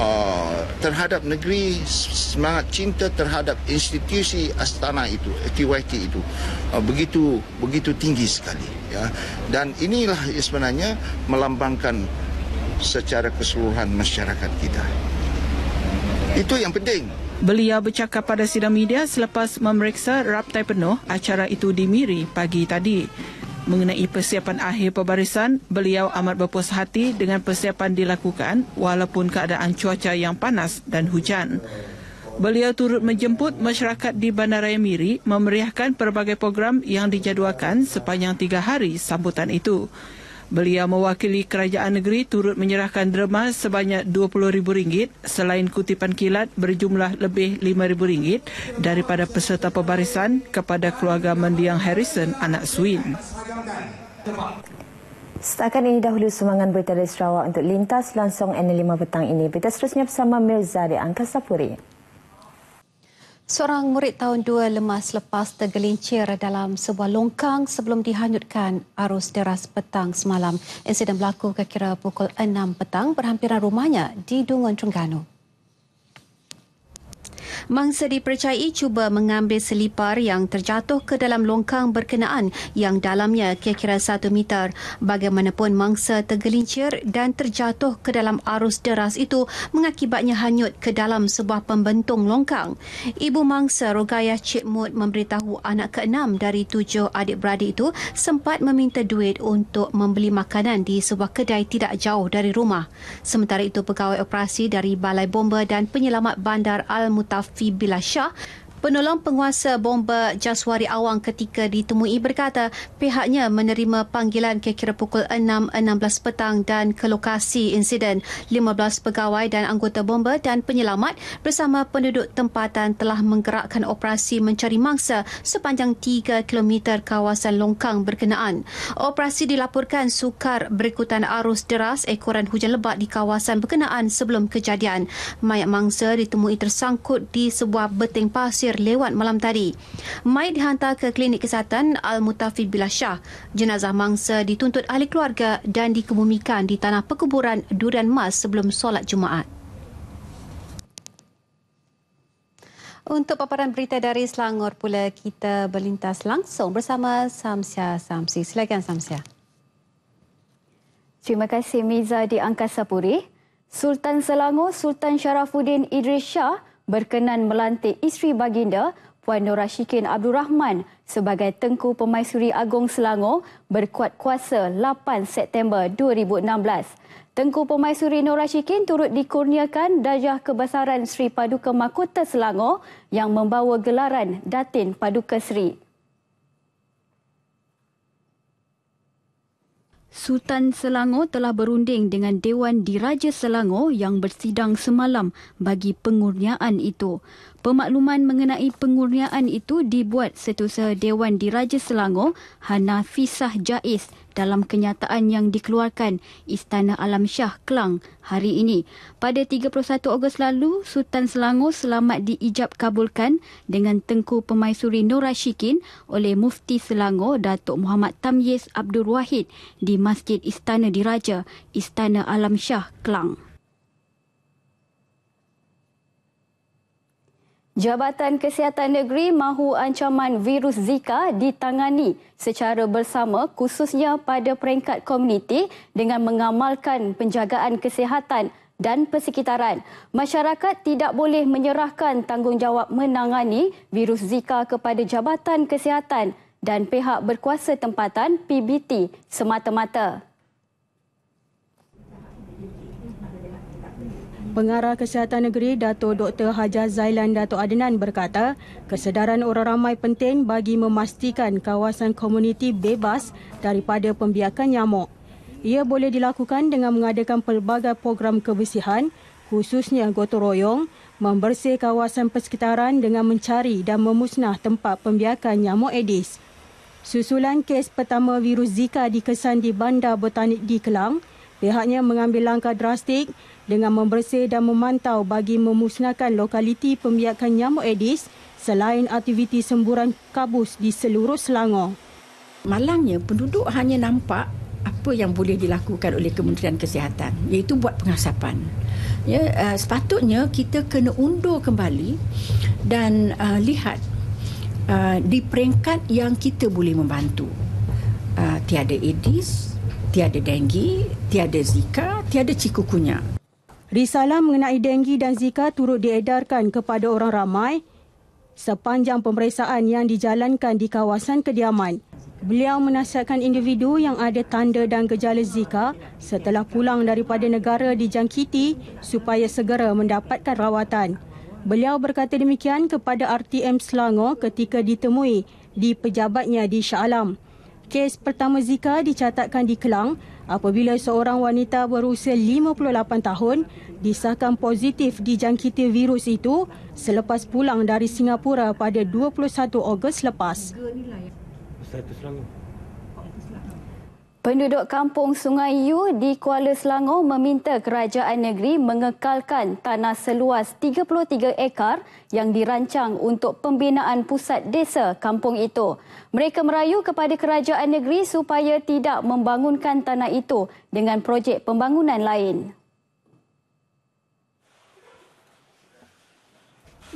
uh, terhadap negeri semangat cinta terhadap institusi Astana itu KYT itu uh, begitu begitu tinggi sekali ya dan inilah sebenarnya melambangkan secara keseluruhan masyarakat kita itu yang penting Beliau bercakap pada sidang media selepas memeriksa raptai penuh acara itu di Miri pagi tadi mengenai persiapan akhir perbarisan, beliau amat berpuas hati dengan persiapan dilakukan walaupun keadaan cuaca yang panas dan hujan. Beliau turut menjemput masyarakat di Bandaraya Miri memeriahkan pelbagai program yang dijadualkan sepanjang tiga hari sambutan itu. Beliau mewakili kerajaan negeri turut menyerahkan derma sebanyak RM20,000 selain kutipan kilat berjumlah lebih RM5,000 daripada peserta pembarisan kepada keluarga mendiang Harrison anak Swin. Setakat ini dahulu sumangan berita dari Sarawak untuk lintas langsung N5 petang ini. Berita seterusnya bersama Mirza di Angkasa Puri. Seorang murid tahun dua lemas lepas tergelincir dalam sebuah longkang sebelum dihanyutkan arus deras petang semalam. Insiden berlaku kira kira pukul 6 petang berhampiran rumahnya di Dungun Terengganu. Mangsa dipercayai cuba mengambil selipar yang terjatuh ke dalam longkang berkenaan yang dalamnya kira-kira satu meter. Bagaimanapun mangsa tergelincir dan terjatuh ke dalam arus deras itu mengakibatnya hanyut ke dalam sebuah pembentung longkang. Ibu mangsa Rogayah Cik Mut memberitahu anak keenam dari tujuh adik-beradik itu sempat meminta duit untuk membeli makanan di sebuah kedai tidak jauh dari rumah. Sementara itu, pegawai operasi dari Balai Bomba dan Penyelamat Bandar Al-Mutaf Rafi Bilashah Penolong penguasa bomba Jaswari Awang ketika ditemui berkata pihaknya menerima panggilan kira-kira pukul 6.16 petang dan ke lokasi insiden. 15 pegawai dan anggota bomba dan penyelamat bersama penduduk tempatan telah menggerakkan operasi mencari mangsa sepanjang 3 km kawasan longkang berkenaan. Operasi dilaporkan sukar berikutan arus deras ekoran hujan lebat di kawasan berkenaan sebelum kejadian. Mayat mangsa ditemui tersangkut di sebuah beting pasir lewat malam tadi. Mai dihantar ke klinik kesihatan Al-Mutafi Bila Shah. Jenazah mangsa dituntut ahli keluarga dan dikebumikan di tanah perkuburan Durian Mas sebelum solat Jumaat. Untuk paparan berita dari Selangor pula, kita berlintas langsung bersama Samsia Samsi. Silakan Samsia. Terima kasih Miza di Angkasa Puri. Sultan Selangor Sultan Sharafuddin Idris Shah berkenan melantik isteri baginda Puan Nora Ashikin Abdul Rahman sebagai Tengku Pemaisuri Agong Selangor berkuat kuasa 8 September 2016. Tengku Pemaisuri Nora Ashikin turut dikurniakan Dajah Kebesaran Sri Paduka Makuta Selangor yang membawa gelaran Datin Paduka Seri. Sultan Selangor telah berunding dengan Dewan Diraja Selangor yang bersidang semalam bagi pengurniaan itu. Pemakluman mengenai pengurniaan itu dibuat setusa Dewan Diraja Selangor, Hana Fisah Jais dalam kenyataan yang dikeluarkan Istana Alam Shah Kelang hari ini. Pada 31 Ogos lalu, Sultan Selangor selamat diijab kabulkan dengan Tengku Pemaisuri Nur Rashikin oleh Mufti Selangor Datuk Muhammad Tamyiz Abdul Wahid di Masjid Istana Diraja, Istana Alam Shah Kelang. Jabatan Kesihatan Negeri mahu ancaman virus Zika ditangani secara bersama khususnya pada peringkat komuniti dengan mengamalkan penjagaan kesihatan dan persekitaran. Masyarakat tidak boleh menyerahkan tanggungjawab menangani virus Zika kepada Jabatan Kesihatan dan pihak berkuasa tempatan PBT semata-mata. Pengarah Kesihatan Negeri Dato Dr Hajah Zailan Dato Adenan berkata, kesedaran orang ramai penting bagi memastikan kawasan komuniti bebas daripada pembiakan nyamuk. Ia boleh dilakukan dengan mengadakan pelbagai program kebersihan khususnya gotong royong membersih kawasan persekitaran dengan mencari dan memusnah tempat pembiakan nyamuk edis. Susulan kes pertama virus Zika dikesan di Bandar Botanik di Kelang, pihaknya mengambil langkah drastik dengan membersih dan memantau bagi memusnahkan lokaliti pembiakan nyamuk Aedes selain aktiviti semburan kabus di seluruh Selangor. Malangnya penduduk hanya nampak apa yang boleh dilakukan oleh Kementerian Kesihatan iaitu buat pengasapan. Ya, uh, sepatutnya kita kena undur kembali dan uh, lihat uh, di peringkat yang kita boleh membantu. Uh, tiada Aedes, tiada dengue, tiada Zika, tiada cikukunya. Risalah mengenai denggi dan Zika turut diedarkan kepada orang ramai sepanjang pemeriksaan yang dijalankan di kawasan kediaman. Beliau menasihatkan individu yang ada tanda dan gejala Zika setelah pulang daripada negara dijangkiti supaya segera mendapatkan rawatan. Beliau berkata demikian kepada RTM Selangor ketika ditemui di pejabatnya di Shah Alam kes pertama Zika dicatatkan di Kelang apabila seorang wanita berusia 58 tahun disahkan positif dijangkiti virus itu selepas pulang dari Singapura pada 21 Ogos lepas. Penduduk kampung Sungai Yu di Kuala Selangor meminta kerajaan negeri mengekalkan tanah seluas 33 ekar yang dirancang untuk pembinaan pusat desa kampung itu. Mereka merayu kepada kerajaan negeri supaya tidak membangunkan tanah itu dengan projek pembangunan lain.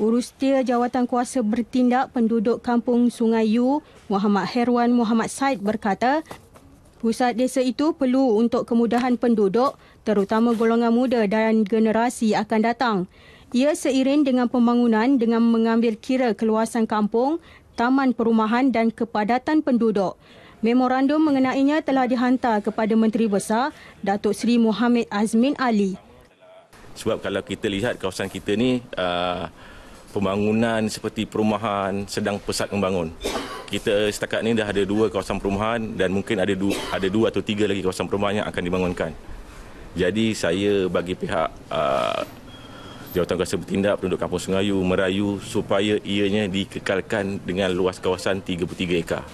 Urus Tia jawatan kuasa bertindak penduduk kampung Sungai Yu, Muhammad Herwan Muhammad Said berkata, Pusat desa itu perlu untuk kemudahan penduduk, terutama golongan muda dan generasi akan datang. Ia seiring dengan pembangunan dengan mengambil kira keluasan kampung, taman perumahan dan kepadatan penduduk. Memorandum mengenainya telah dihantar kepada Menteri Besar Datuk Seri Muhammad Azmin Ali. Sebab kalau kita lihat kawasan kita ni uh, pembangunan seperti perumahan sedang pesat membangun. Kita setakat ini dah ada dua kawasan perumahan dan mungkin ada dua, ada dua atau tiga lagi kawasan perumahan yang akan dibangunkan. Jadi saya bagi pihak uh, Jawatan Kuasa Bertindak Penduduk Kampung Sungayu merayu supaya ianya dikekalkan dengan luas kawasan 33 ekar.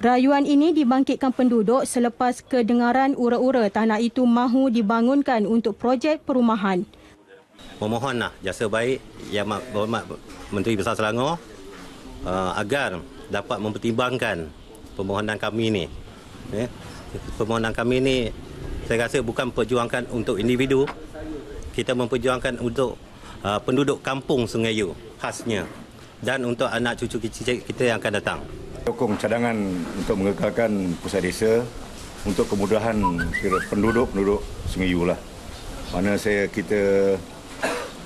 Rayuan ini dibangkitkan penduduk selepas kedengaran ura-ura tanah itu mahu dibangunkan untuk projek perumahan memohonlah jasa baik yang berhormat Menteri Besar Selangor uh, agar dapat mempertimbangkan permohonan kami ini. Eh, permohonan kami ini saya rasa bukan perjuangkan untuk individu. Kita memperjuangkan untuk uh, penduduk kampung Sungai Yu khasnya dan untuk anak cucu kita yang akan datang. Sokong cadangan untuk mengekalkan pusat desa untuk kemudahan penduduk-penduduk Sungai Yu lah. Mana saya kita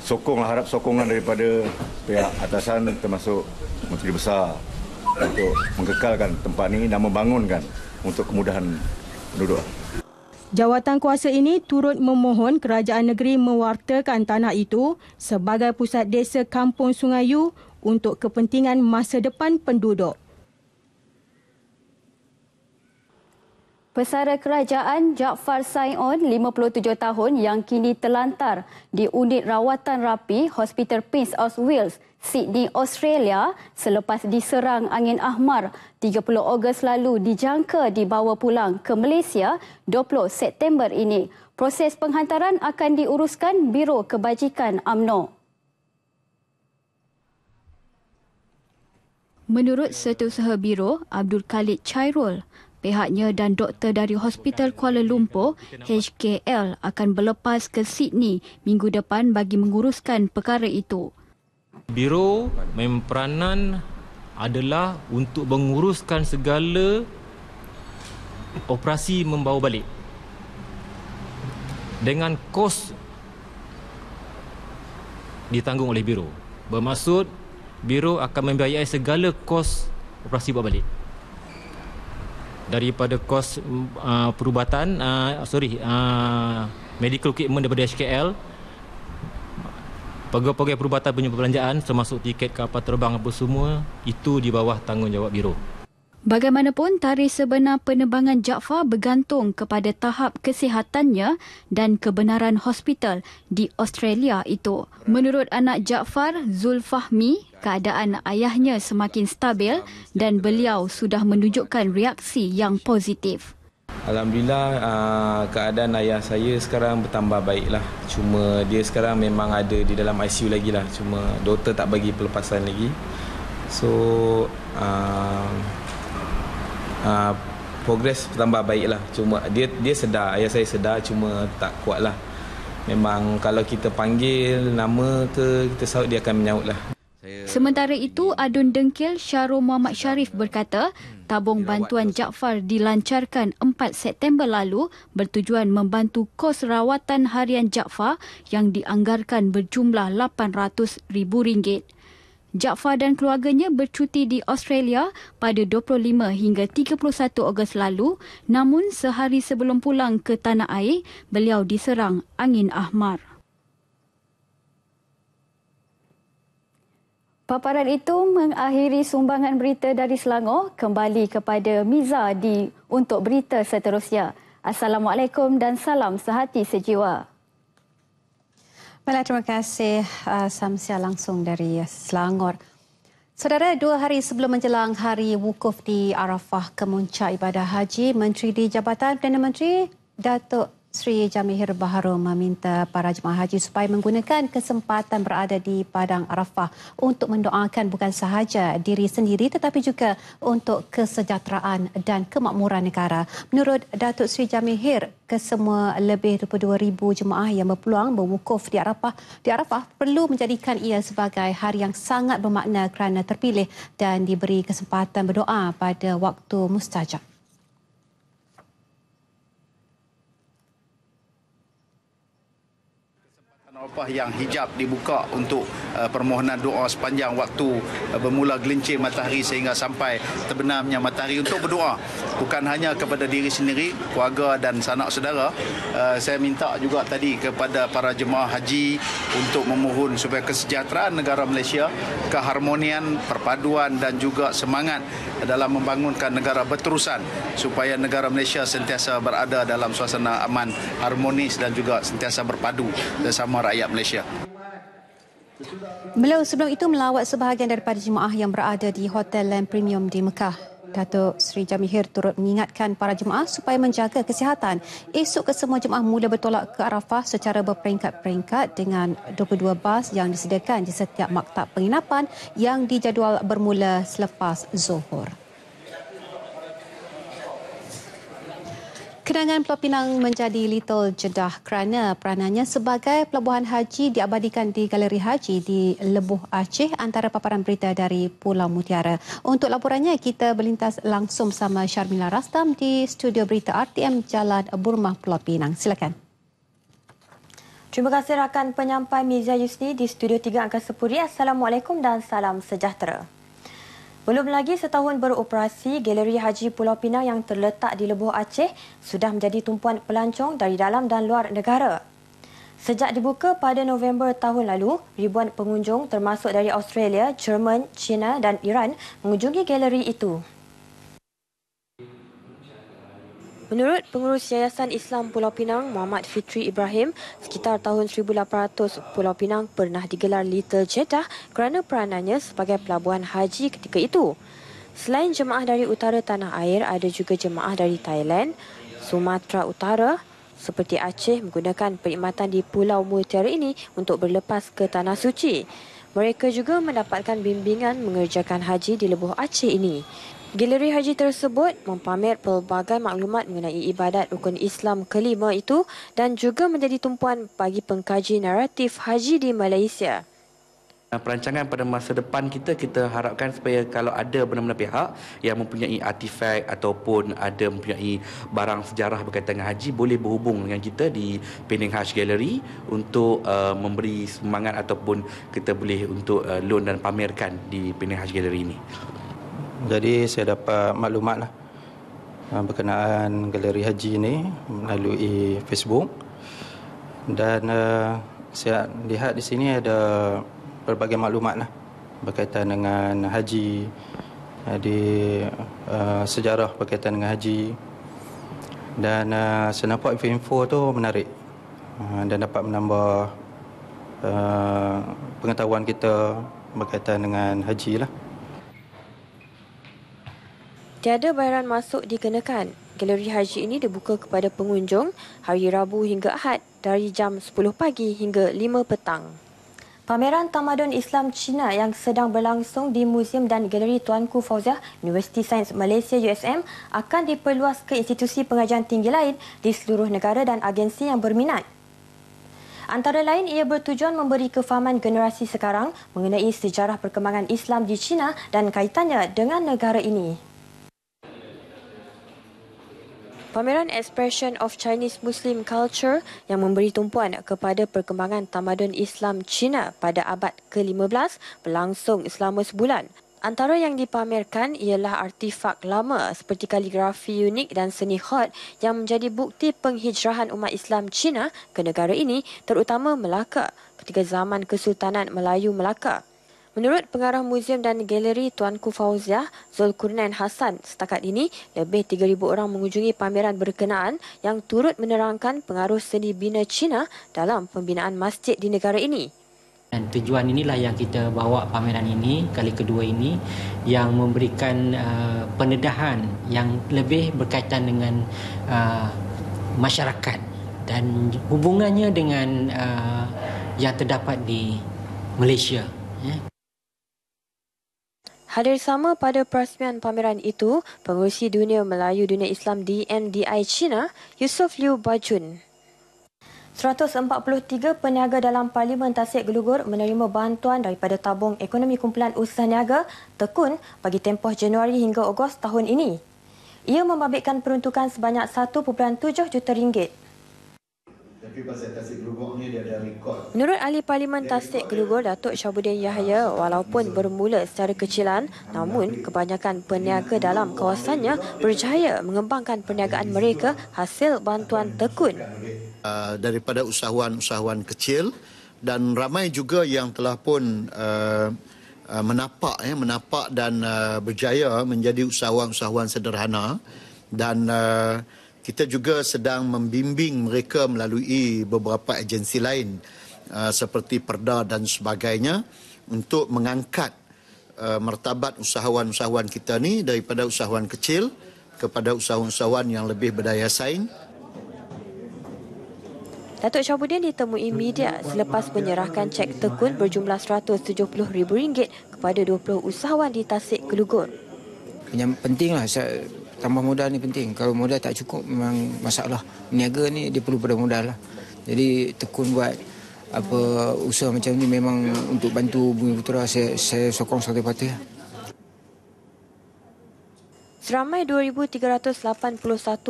sokong lah, harap sokongan daripada pihak atasan termasuk Menteri Besar untuk mengekalkan tempat ini dan membangunkan untuk kemudahan penduduk. Jawatan kuasa ini turut memohon kerajaan negeri mewartakan tanah itu sebagai pusat desa Kampung Sungai Yu untuk kepentingan masa depan penduduk. Pesara Kerajaan Jaafar Saion, 57 tahun yang kini terlantar di unit rawatan rapi Hospital Prince of Wales, Sydney, Australia selepas diserang angin ahmar 30 Ogos lalu dijangka dibawa pulang ke Malaysia 20 September ini. Proses penghantaran akan diuruskan Biro Kebajikan AMNO. Menurut Setiausaha Biro Abdul Khalid Chairul, Pihaknya dan doktor dari Hospital Kuala Lumpur, HKL, akan berlepas ke Sydney minggu depan bagi menguruskan perkara itu. Biro memperanan adalah untuk menguruskan segala operasi membawa balik. Dengan kos ditanggung oleh biro. Bermaksud biro akan membiayai segala kos operasi bawa balik daripada kos uh, perubatan uh, sorry uh, medical equipment daripada HKL pegawai-pegawai perubatan punya perbelanjaan termasuk tiket kapal terbang apa semua itu di bawah tanggungjawab biro Bagaimanapun, tarikh sebenar penerbangan Jaafar bergantung kepada tahap kesihatannya dan kebenaran hospital di Australia itu. Menurut anak Jaafar, Zulfahmi, keadaan ayahnya semakin stabil dan beliau sudah menunjukkan reaksi yang positif. Alhamdulillah ah, keadaan ayah saya sekarang bertambah baiklah. Cuma dia sekarang memang ada di dalam ICU lagi lah. Cuma doktor tak bagi pelepasan lagi. So, aa, ah, uh, progres tambah baiklah cuma dia dia sedar ayah saya sedar cuma tak kuatlah memang kalau kita panggil nama ke kita sahut dia akan menyahutlah Sementara itu, Adun Dengkil Syarul Muhammad Sharif berkata, tabung bantuan Jaafar dilancarkan 4 September lalu bertujuan membantu kos rawatan harian Jaafar yang dianggarkan berjumlah 800 ribu ringgit. Jaafar dan keluarganya bercuti di Australia pada 25 hingga 31 Ogos lalu namun sehari sebelum pulang ke tanah air beliau diserang angin ahmar. Paparan itu mengakhiri sumbangan berita dari Selangor kembali kepada Miza di untuk berita seterusnya. Assalamualaikum dan salam sehati sejiwa. Baiklah, terima kasih uh, Samsia langsung dari Selangor. Saudara, dua hari sebelum menjelang hari wukuf di Arafah kemuncak ibadah haji, Menteri di Jabatan Perdana Menteri, Datuk Sri Jamihir Baharu meminta para jemaah haji supaya menggunakan kesempatan berada di Padang Arafah untuk mendoakan bukan sahaja diri sendiri tetapi juga untuk kesejahteraan dan kemakmuran negara. Menurut Datuk Sri Jamihir, kesemua lebih 22,000 jemaah yang berpeluang berwukuf di Arafah, di Arafah perlu menjadikan ia sebagai hari yang sangat bermakna kerana terpilih dan diberi kesempatan berdoa pada waktu mustajab. Apakah yang hijab dibuka untuk uh, permohonan doa sepanjang waktu uh, bermula gelincir matahari sehingga sampai terbenamnya matahari untuk berdoa bukan hanya kepada diri sendiri, keluarga dan sanak saudara. Uh, saya minta juga tadi kepada para jemaah haji untuk memohon supaya kesejahteraan negara Malaysia, keharmonian, perpaduan dan juga semangat dalam membangunkan negara berterusan supaya negara Malaysia sentiasa berada dalam suasana aman, harmonis dan juga sentiasa berpadu bersama rakyat Malaysia. Beliau sebelum itu melawat sebahagian daripada jemaah yang berada di Hotel Land Premium di Mekah. Datuk Seri Jamihir turut mengingatkan para jemaah supaya menjaga kesihatan. Esok kesemua jemaah mula bertolak ke Arafah secara berperingkat-peringkat dengan 22 bas yang disediakan di setiap maktab penginapan yang dijadual bermula selepas Zohor. Kenangan Pulau Pinang menjadi Little Jeddah kerana peranannya sebagai pelabuhan haji diabadikan di Galeri Haji di Lebuh Aceh antara paparan berita dari Pulau Mutiara. Untuk laporannya, kita berlintas langsung sama Sharmila Rastam di studio berita RTM Jalan Burmah Pulau Pinang. Silakan. Terima kasih rakan penyampai Miza Yusni di Studio 3 Angkasa Puri. Assalamualaikum dan salam sejahtera. Belum lagi setahun beroperasi, Galeri Haji Pulau Pinang yang terletak di Lebuh Aceh sudah menjadi tumpuan pelancong dari dalam dan luar negara. Sejak dibuka pada November tahun lalu, ribuan pengunjung termasuk dari Australia, Jerman, China dan Iran mengunjungi galeri itu. Menurut pengurus Yayasan Islam Pulau Pinang, Muhammad Fitri Ibrahim, sekitar tahun 1800, Pulau Pinang pernah digelar Little Jeddah kerana peranannya sebagai pelabuhan haji ketika itu. Selain jemaah dari utara tanah air, ada juga jemaah dari Thailand, Sumatera Utara seperti Aceh menggunakan perkhidmatan di Pulau Mutiara ini untuk berlepas ke Tanah Suci. Mereka juga mendapatkan bimbingan mengerjakan haji di Lebuh Aceh ini. Galeri haji tersebut mempamer pelbagai maklumat mengenai ibadat rukun Islam kelima itu dan juga menjadi tumpuan bagi pengkaji naratif haji di Malaysia. Perancangan pada masa depan kita, kita harapkan supaya kalau ada benar-benar pihak yang mempunyai artifak ataupun ada mempunyai barang sejarah berkaitan dengan haji, boleh berhubung dengan kita di Pening Haji Gallery untuk uh, memberi semangat ataupun kita boleh untuk uh, loan dan pamerkan di Pening Haji Gallery ini. Jadi saya dapat maklumat lah ha, berkenaan galeri haji ini melalui Facebook dan uh, saya lihat di sini ada berbagai maklumat lah berkaitan dengan haji di uh, sejarah berkaitan dengan haji dan uh, saya nampak info-info tu menarik uh, dan dapat menambah uh, pengetahuan kita berkaitan dengan haji lah. Tiada bayaran masuk dikenakan. Galeri Haji ini dibuka kepada pengunjung hari Rabu hingga Ahad dari jam 10 pagi hingga 5 petang. Pameran Tamadun Islam Cina yang sedang berlangsung di Museum dan Galeri Tuanku Fauziah Universiti Sains Malaysia USM akan diperluas ke institusi pengajian tinggi lain di seluruh negara dan agensi yang berminat. Antara lain ia bertujuan memberi kefahaman generasi sekarang mengenai sejarah perkembangan Islam di China dan kaitannya dengan negara ini. Pameran Expression of Chinese Muslim Culture yang memberi tumpuan kepada perkembangan tamadun Islam China pada abad ke-15 berlangsung selama sebulan. Antara yang dipamerkan ialah artifak lama seperti kaligrafi unik dan seni khot yang menjadi bukti penghijrahan umat Islam China ke negara ini terutama Melaka ketika zaman Kesultanan Melayu Melaka. Menurut pengarah muzium dan galeri Tuanku Fauziah, Zulkurnain Hassan, setakat ini lebih 3,000 orang mengunjungi pameran berkenaan yang turut menerangkan pengaruh seni bina Cina dalam pembinaan masjid di negara ini. Dan tujuan inilah yang kita bawa pameran ini, kali kedua ini, yang memberikan uh, pendedahan yang lebih berkaitan dengan uh, masyarakat dan hubungannya dengan uh, yang terdapat di Malaysia. Yeah. Hadir sama pada perasmian pameran itu, Pengurusi Dunia Melayu Dunia Islam DMDI China, Yusof Liu Bajun. 143 peniaga dalam Parlimen Tasik Gelugur menerima bantuan daripada Tabung Ekonomi Kumpulan Usaha Niaga Tekun bagi tempoh Januari hingga Ogos tahun ini. Ia membabitkan peruntukan sebanyak 1.7 juta ringgit. Menurut ahli Parlimen Tasik Gelugur Datuk Syabudin Yahya, walaupun bermula secara kecilan, namun kebanyakan peniaga dalam kawasannya berjaya mengembangkan perniagaan mereka hasil bantuan tekun. Ah, daripada usahawan-usahawan kecil dan ramai juga yang telah pun ah, ah, menapak, ya, menapak dan berjaya menjadi usahawan-usahawan sederhana dan uh, kita juga sedang membimbing mereka melalui beberapa agensi lain uh, seperti Perda dan sebagainya untuk mengangkat uh, martabat usahawan-usahawan kita ni daripada usahawan kecil kepada usahawan-usahawan yang lebih berdaya saing. Datuk Syahbudin ditemui media selepas menyerahkan cek tekun berjumlah RM170,000 kepada 20 usahawan di Tasik Kelugur. Yang pentinglah tambah modal ni penting. Kalau modal tak cukup memang masalah. Niaga ni dia perlu pada modal lah. Jadi tekun buat apa usaha macam ni memang untuk bantu Bumi Putera saya, saya sokong satu patah. Seramai 2381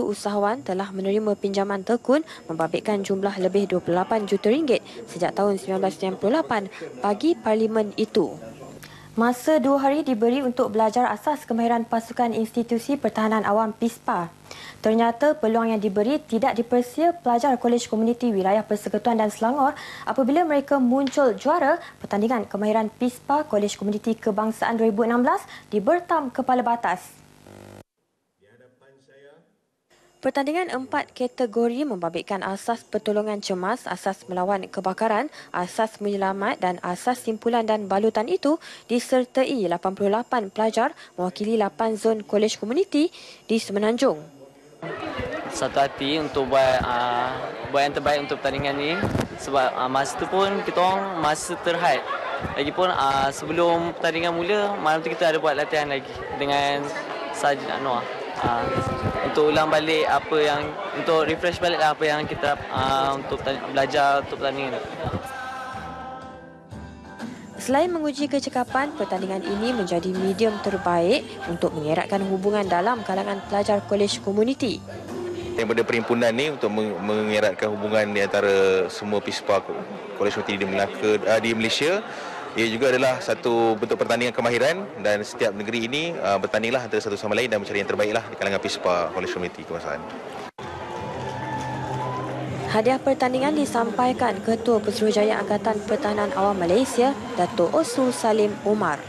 usahawan telah menerima pinjaman tekun membabitkan jumlah lebih 28 juta ringgit sejak tahun 1998 bagi parlimen itu. Masa dua hari diberi untuk belajar asas kemahiran pasukan institusi pertahanan awam PISPA. Ternyata peluang yang diberi tidak dipersia pelajar Kolej Komuniti Wilayah Persekutuan dan Selangor apabila mereka muncul juara pertandingan kemahiran PISPA Kolej Komuniti Kebangsaan 2016 di Bertam Kepala Batas. Pertandingan empat kategori membabitkan asas pertolongan cemas, asas melawan kebakaran, asas menyelamat dan asas simpulan dan balutan itu disertai 88 pelajar mewakili 8 zon kolej komuniti di Semenanjung. Satu hati untuk buat, uh, buat yang terbaik untuk pertandingan ini sebab uh, masa tu pun kita orang masa terhad. Lagipun uh, sebelum pertandingan mula, malam itu kita ada buat latihan lagi dengan Sajid Anwar. Ah, untuk ulang balik apa yang untuk refresh balik lah apa yang kita uh, untuk tani, belajar untuk pertandingan. Selain menguji kecekapan, pertandingan ini menjadi medium terbaik untuk mengeratkan hubungan dalam kalangan pelajar kolej komuniti. Yang pada perhimpunan ini untuk mengeratkan hubungan di antara semua PISPA kolej komuniti di ah, Malaysia ia juga adalah satu bentuk pertandingan kemahiran dan setiap negeri ini uh, bertandinglah antara satu sama lain dan mencari yang terbaiklah di kalangan PISPA College Community kemasaan. Hadiah pertandingan disampaikan Ketua Pesuruhjaya Angkatan Pertahanan Awam Malaysia, Datuk Osu Salim Umar.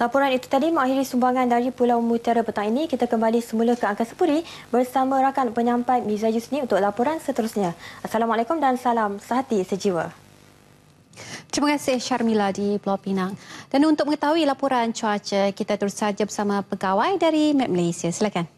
Laporan itu tadi mengakhiri sumbangan dari Pulau Mutiara petang ini. Kita kembali semula ke Angkasa Puri bersama rakan penyampai Miza Yusni untuk laporan seterusnya. Assalamualaikum dan salam sehati sejiwa. Terima kasih Syarmila di Pulau Pinang. Dan untuk mengetahui laporan cuaca, kita terus saja bersama pegawai dari Map Malaysia. Silakan.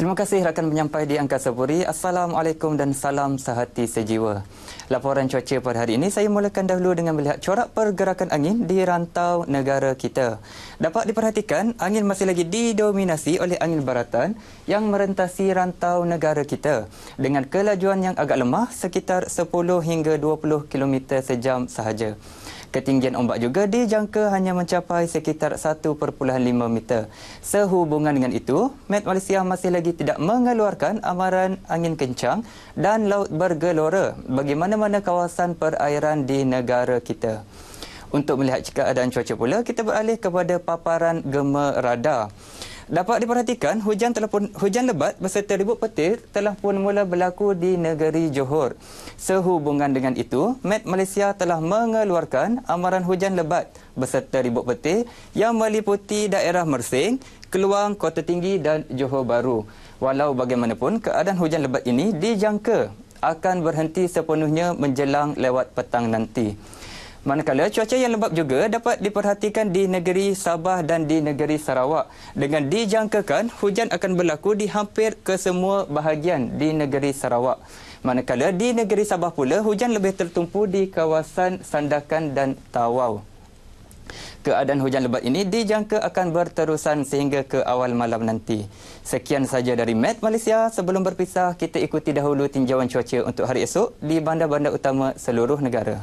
Terima kasih rakan menyampai di Angkasa Puri. Assalamualaikum dan salam sehati sejiwa. Laporan cuaca pada hari ini saya mulakan dahulu dengan melihat corak pergerakan angin di rantau negara kita. Dapat diperhatikan, angin masih lagi didominasi oleh angin baratan yang merentasi rantau negara kita dengan kelajuan yang agak lemah sekitar 10 hingga 20 km sejam sahaja. Ketinggian ombak juga dijangka hanya mencapai sekitar 1.5 meter. Sehubungan dengan itu, Met Malaysia masih lagi tidak mengeluarkan amaran angin kencang dan laut bergelora bagi mana-mana kawasan perairan di negara kita. Untuk melihat keadaan cuaca pula, kita beralih kepada paparan gema radar. Dapat diperhatikan hujan telahpun hujan lebat beserta ribut petir telah pun mula berlaku di negeri Johor. Sehubungan dengan itu, Met Malaysia telah mengeluarkan amaran hujan lebat beserta ribut petir yang meliputi daerah Mersing, Keluang, Kota Tinggi dan Johor Bahru. Walau bagaimanapun, keadaan hujan lebat ini dijangka akan berhenti sepenuhnya menjelang lewat petang nanti. Manakala cuaca yang lembap juga dapat diperhatikan di negeri Sabah dan di negeri Sarawak. Dengan dijangkakan, hujan akan berlaku di hampir kesemua bahagian di negeri Sarawak. Manakala di negeri Sabah pula, hujan lebih tertumpu di kawasan Sandakan dan Tawau. Keadaan hujan lebat ini dijangka akan berterusan sehingga ke awal malam nanti. Sekian sahaja dari Met Malaysia. Sebelum berpisah, kita ikuti dahulu tinjauan cuaca untuk hari esok di bandar-bandar utama seluruh negara.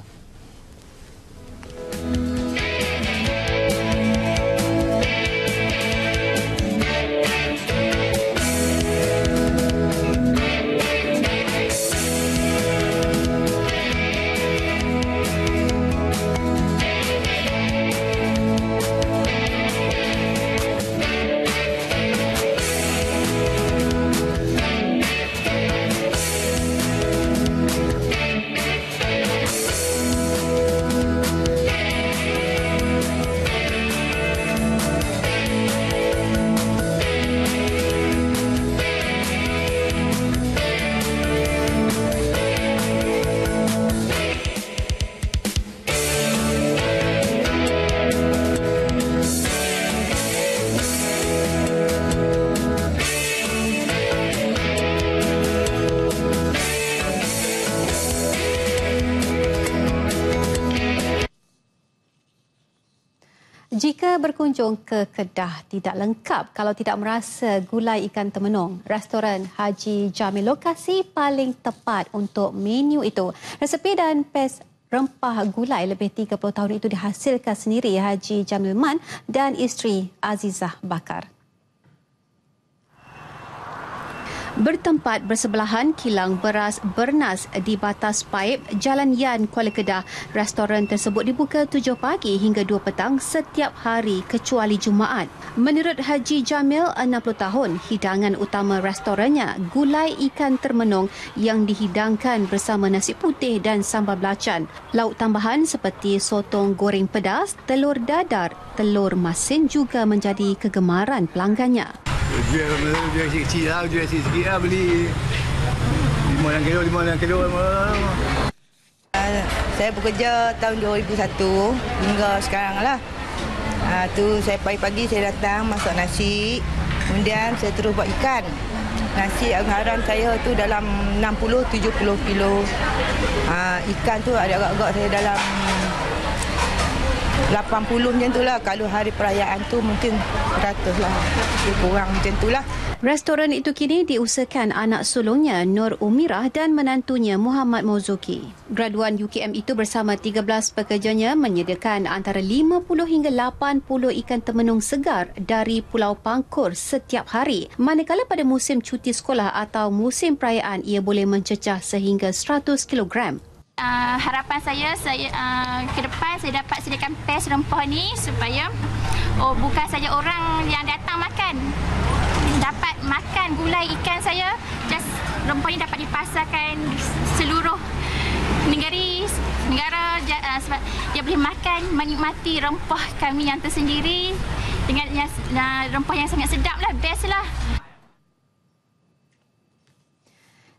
berkunjung ke Kedah tidak lengkap kalau tidak merasa gulai ikan temenung. Restoran Haji Jamil lokasi paling tepat untuk menu itu. Resepi dan pes rempah gulai lebih 30 tahun itu dihasilkan sendiri Haji Jamil Man dan isteri Azizah Bakar. bertempat bersebelahan kilang beras Bernas di batas paip Jalan Yan Kuala Kedah. Restoran tersebut dibuka 7 pagi hingga 2 petang setiap hari kecuali Jumaat. Menurut Haji Jamil, 60 tahun, hidangan utama restorannya gulai ikan termenung yang dihidangkan bersama nasi putih dan sambal belacan. Lauk tambahan seperti sotong goreng pedas, telur dadar, telur masin juga menjadi kegemaran pelanggannya. Dia dia sisi lah, dia sisi sikit beli. Lima yang kilo, lima yang kilo. saya bekerja tahun 2001 hingga sekarang lah. Uh, tu saya pagi-pagi saya datang masak nasi. Kemudian saya terus buat ikan. Nasi anggaran saya tu dalam 60-70 kilo. Uh, ikan tu ada agak-agak saya dalam 80 macam tu lah. Kalau hari perayaan tu mungkin 100 lah. Kurang macam itulah. Restoran itu kini diusahakan anak sulungnya Nur Umirah dan menantunya Muhammad Mozuki. Graduan UKM itu bersama 13 pekerjanya menyediakan antara 50 hingga 80 ikan temenung segar dari Pulau Pangkor setiap hari. Manakala pada musim cuti sekolah atau musim perayaan ia boleh mencecah sehingga 100 kilogram uh, harapan saya saya uh, ke depan saya dapat sediakan pes rempah ni supaya oh bukan saja orang yang datang makan dapat makan gulai ikan saya just rempah ni dapat dipasarkan seluruh negeri negara uh, sebab dia boleh makan menikmati rempah kami yang tersendiri dengan uh, rempah yang sangat sedap lah best lah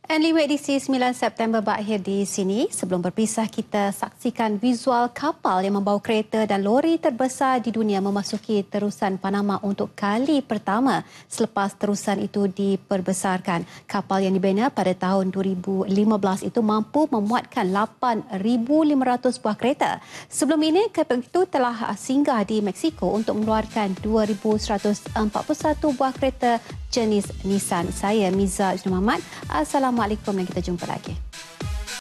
Anyway, edisi 9 September berakhir di sini. Sebelum berpisah, kita saksikan visual kapal yang membawa kereta dan lori terbesar di dunia memasuki terusan Panama untuk kali pertama selepas terusan itu diperbesarkan. Kapal yang dibina pada tahun 2015 itu mampu memuatkan 8,500 buah kereta. Sebelum ini, kapal itu telah singgah di Meksiko untuk mengeluarkan 2,141 buah kereta jenis Nissan. Saya Miza Jun Muhammad. Assalamualaikum dan kita jumpa lagi.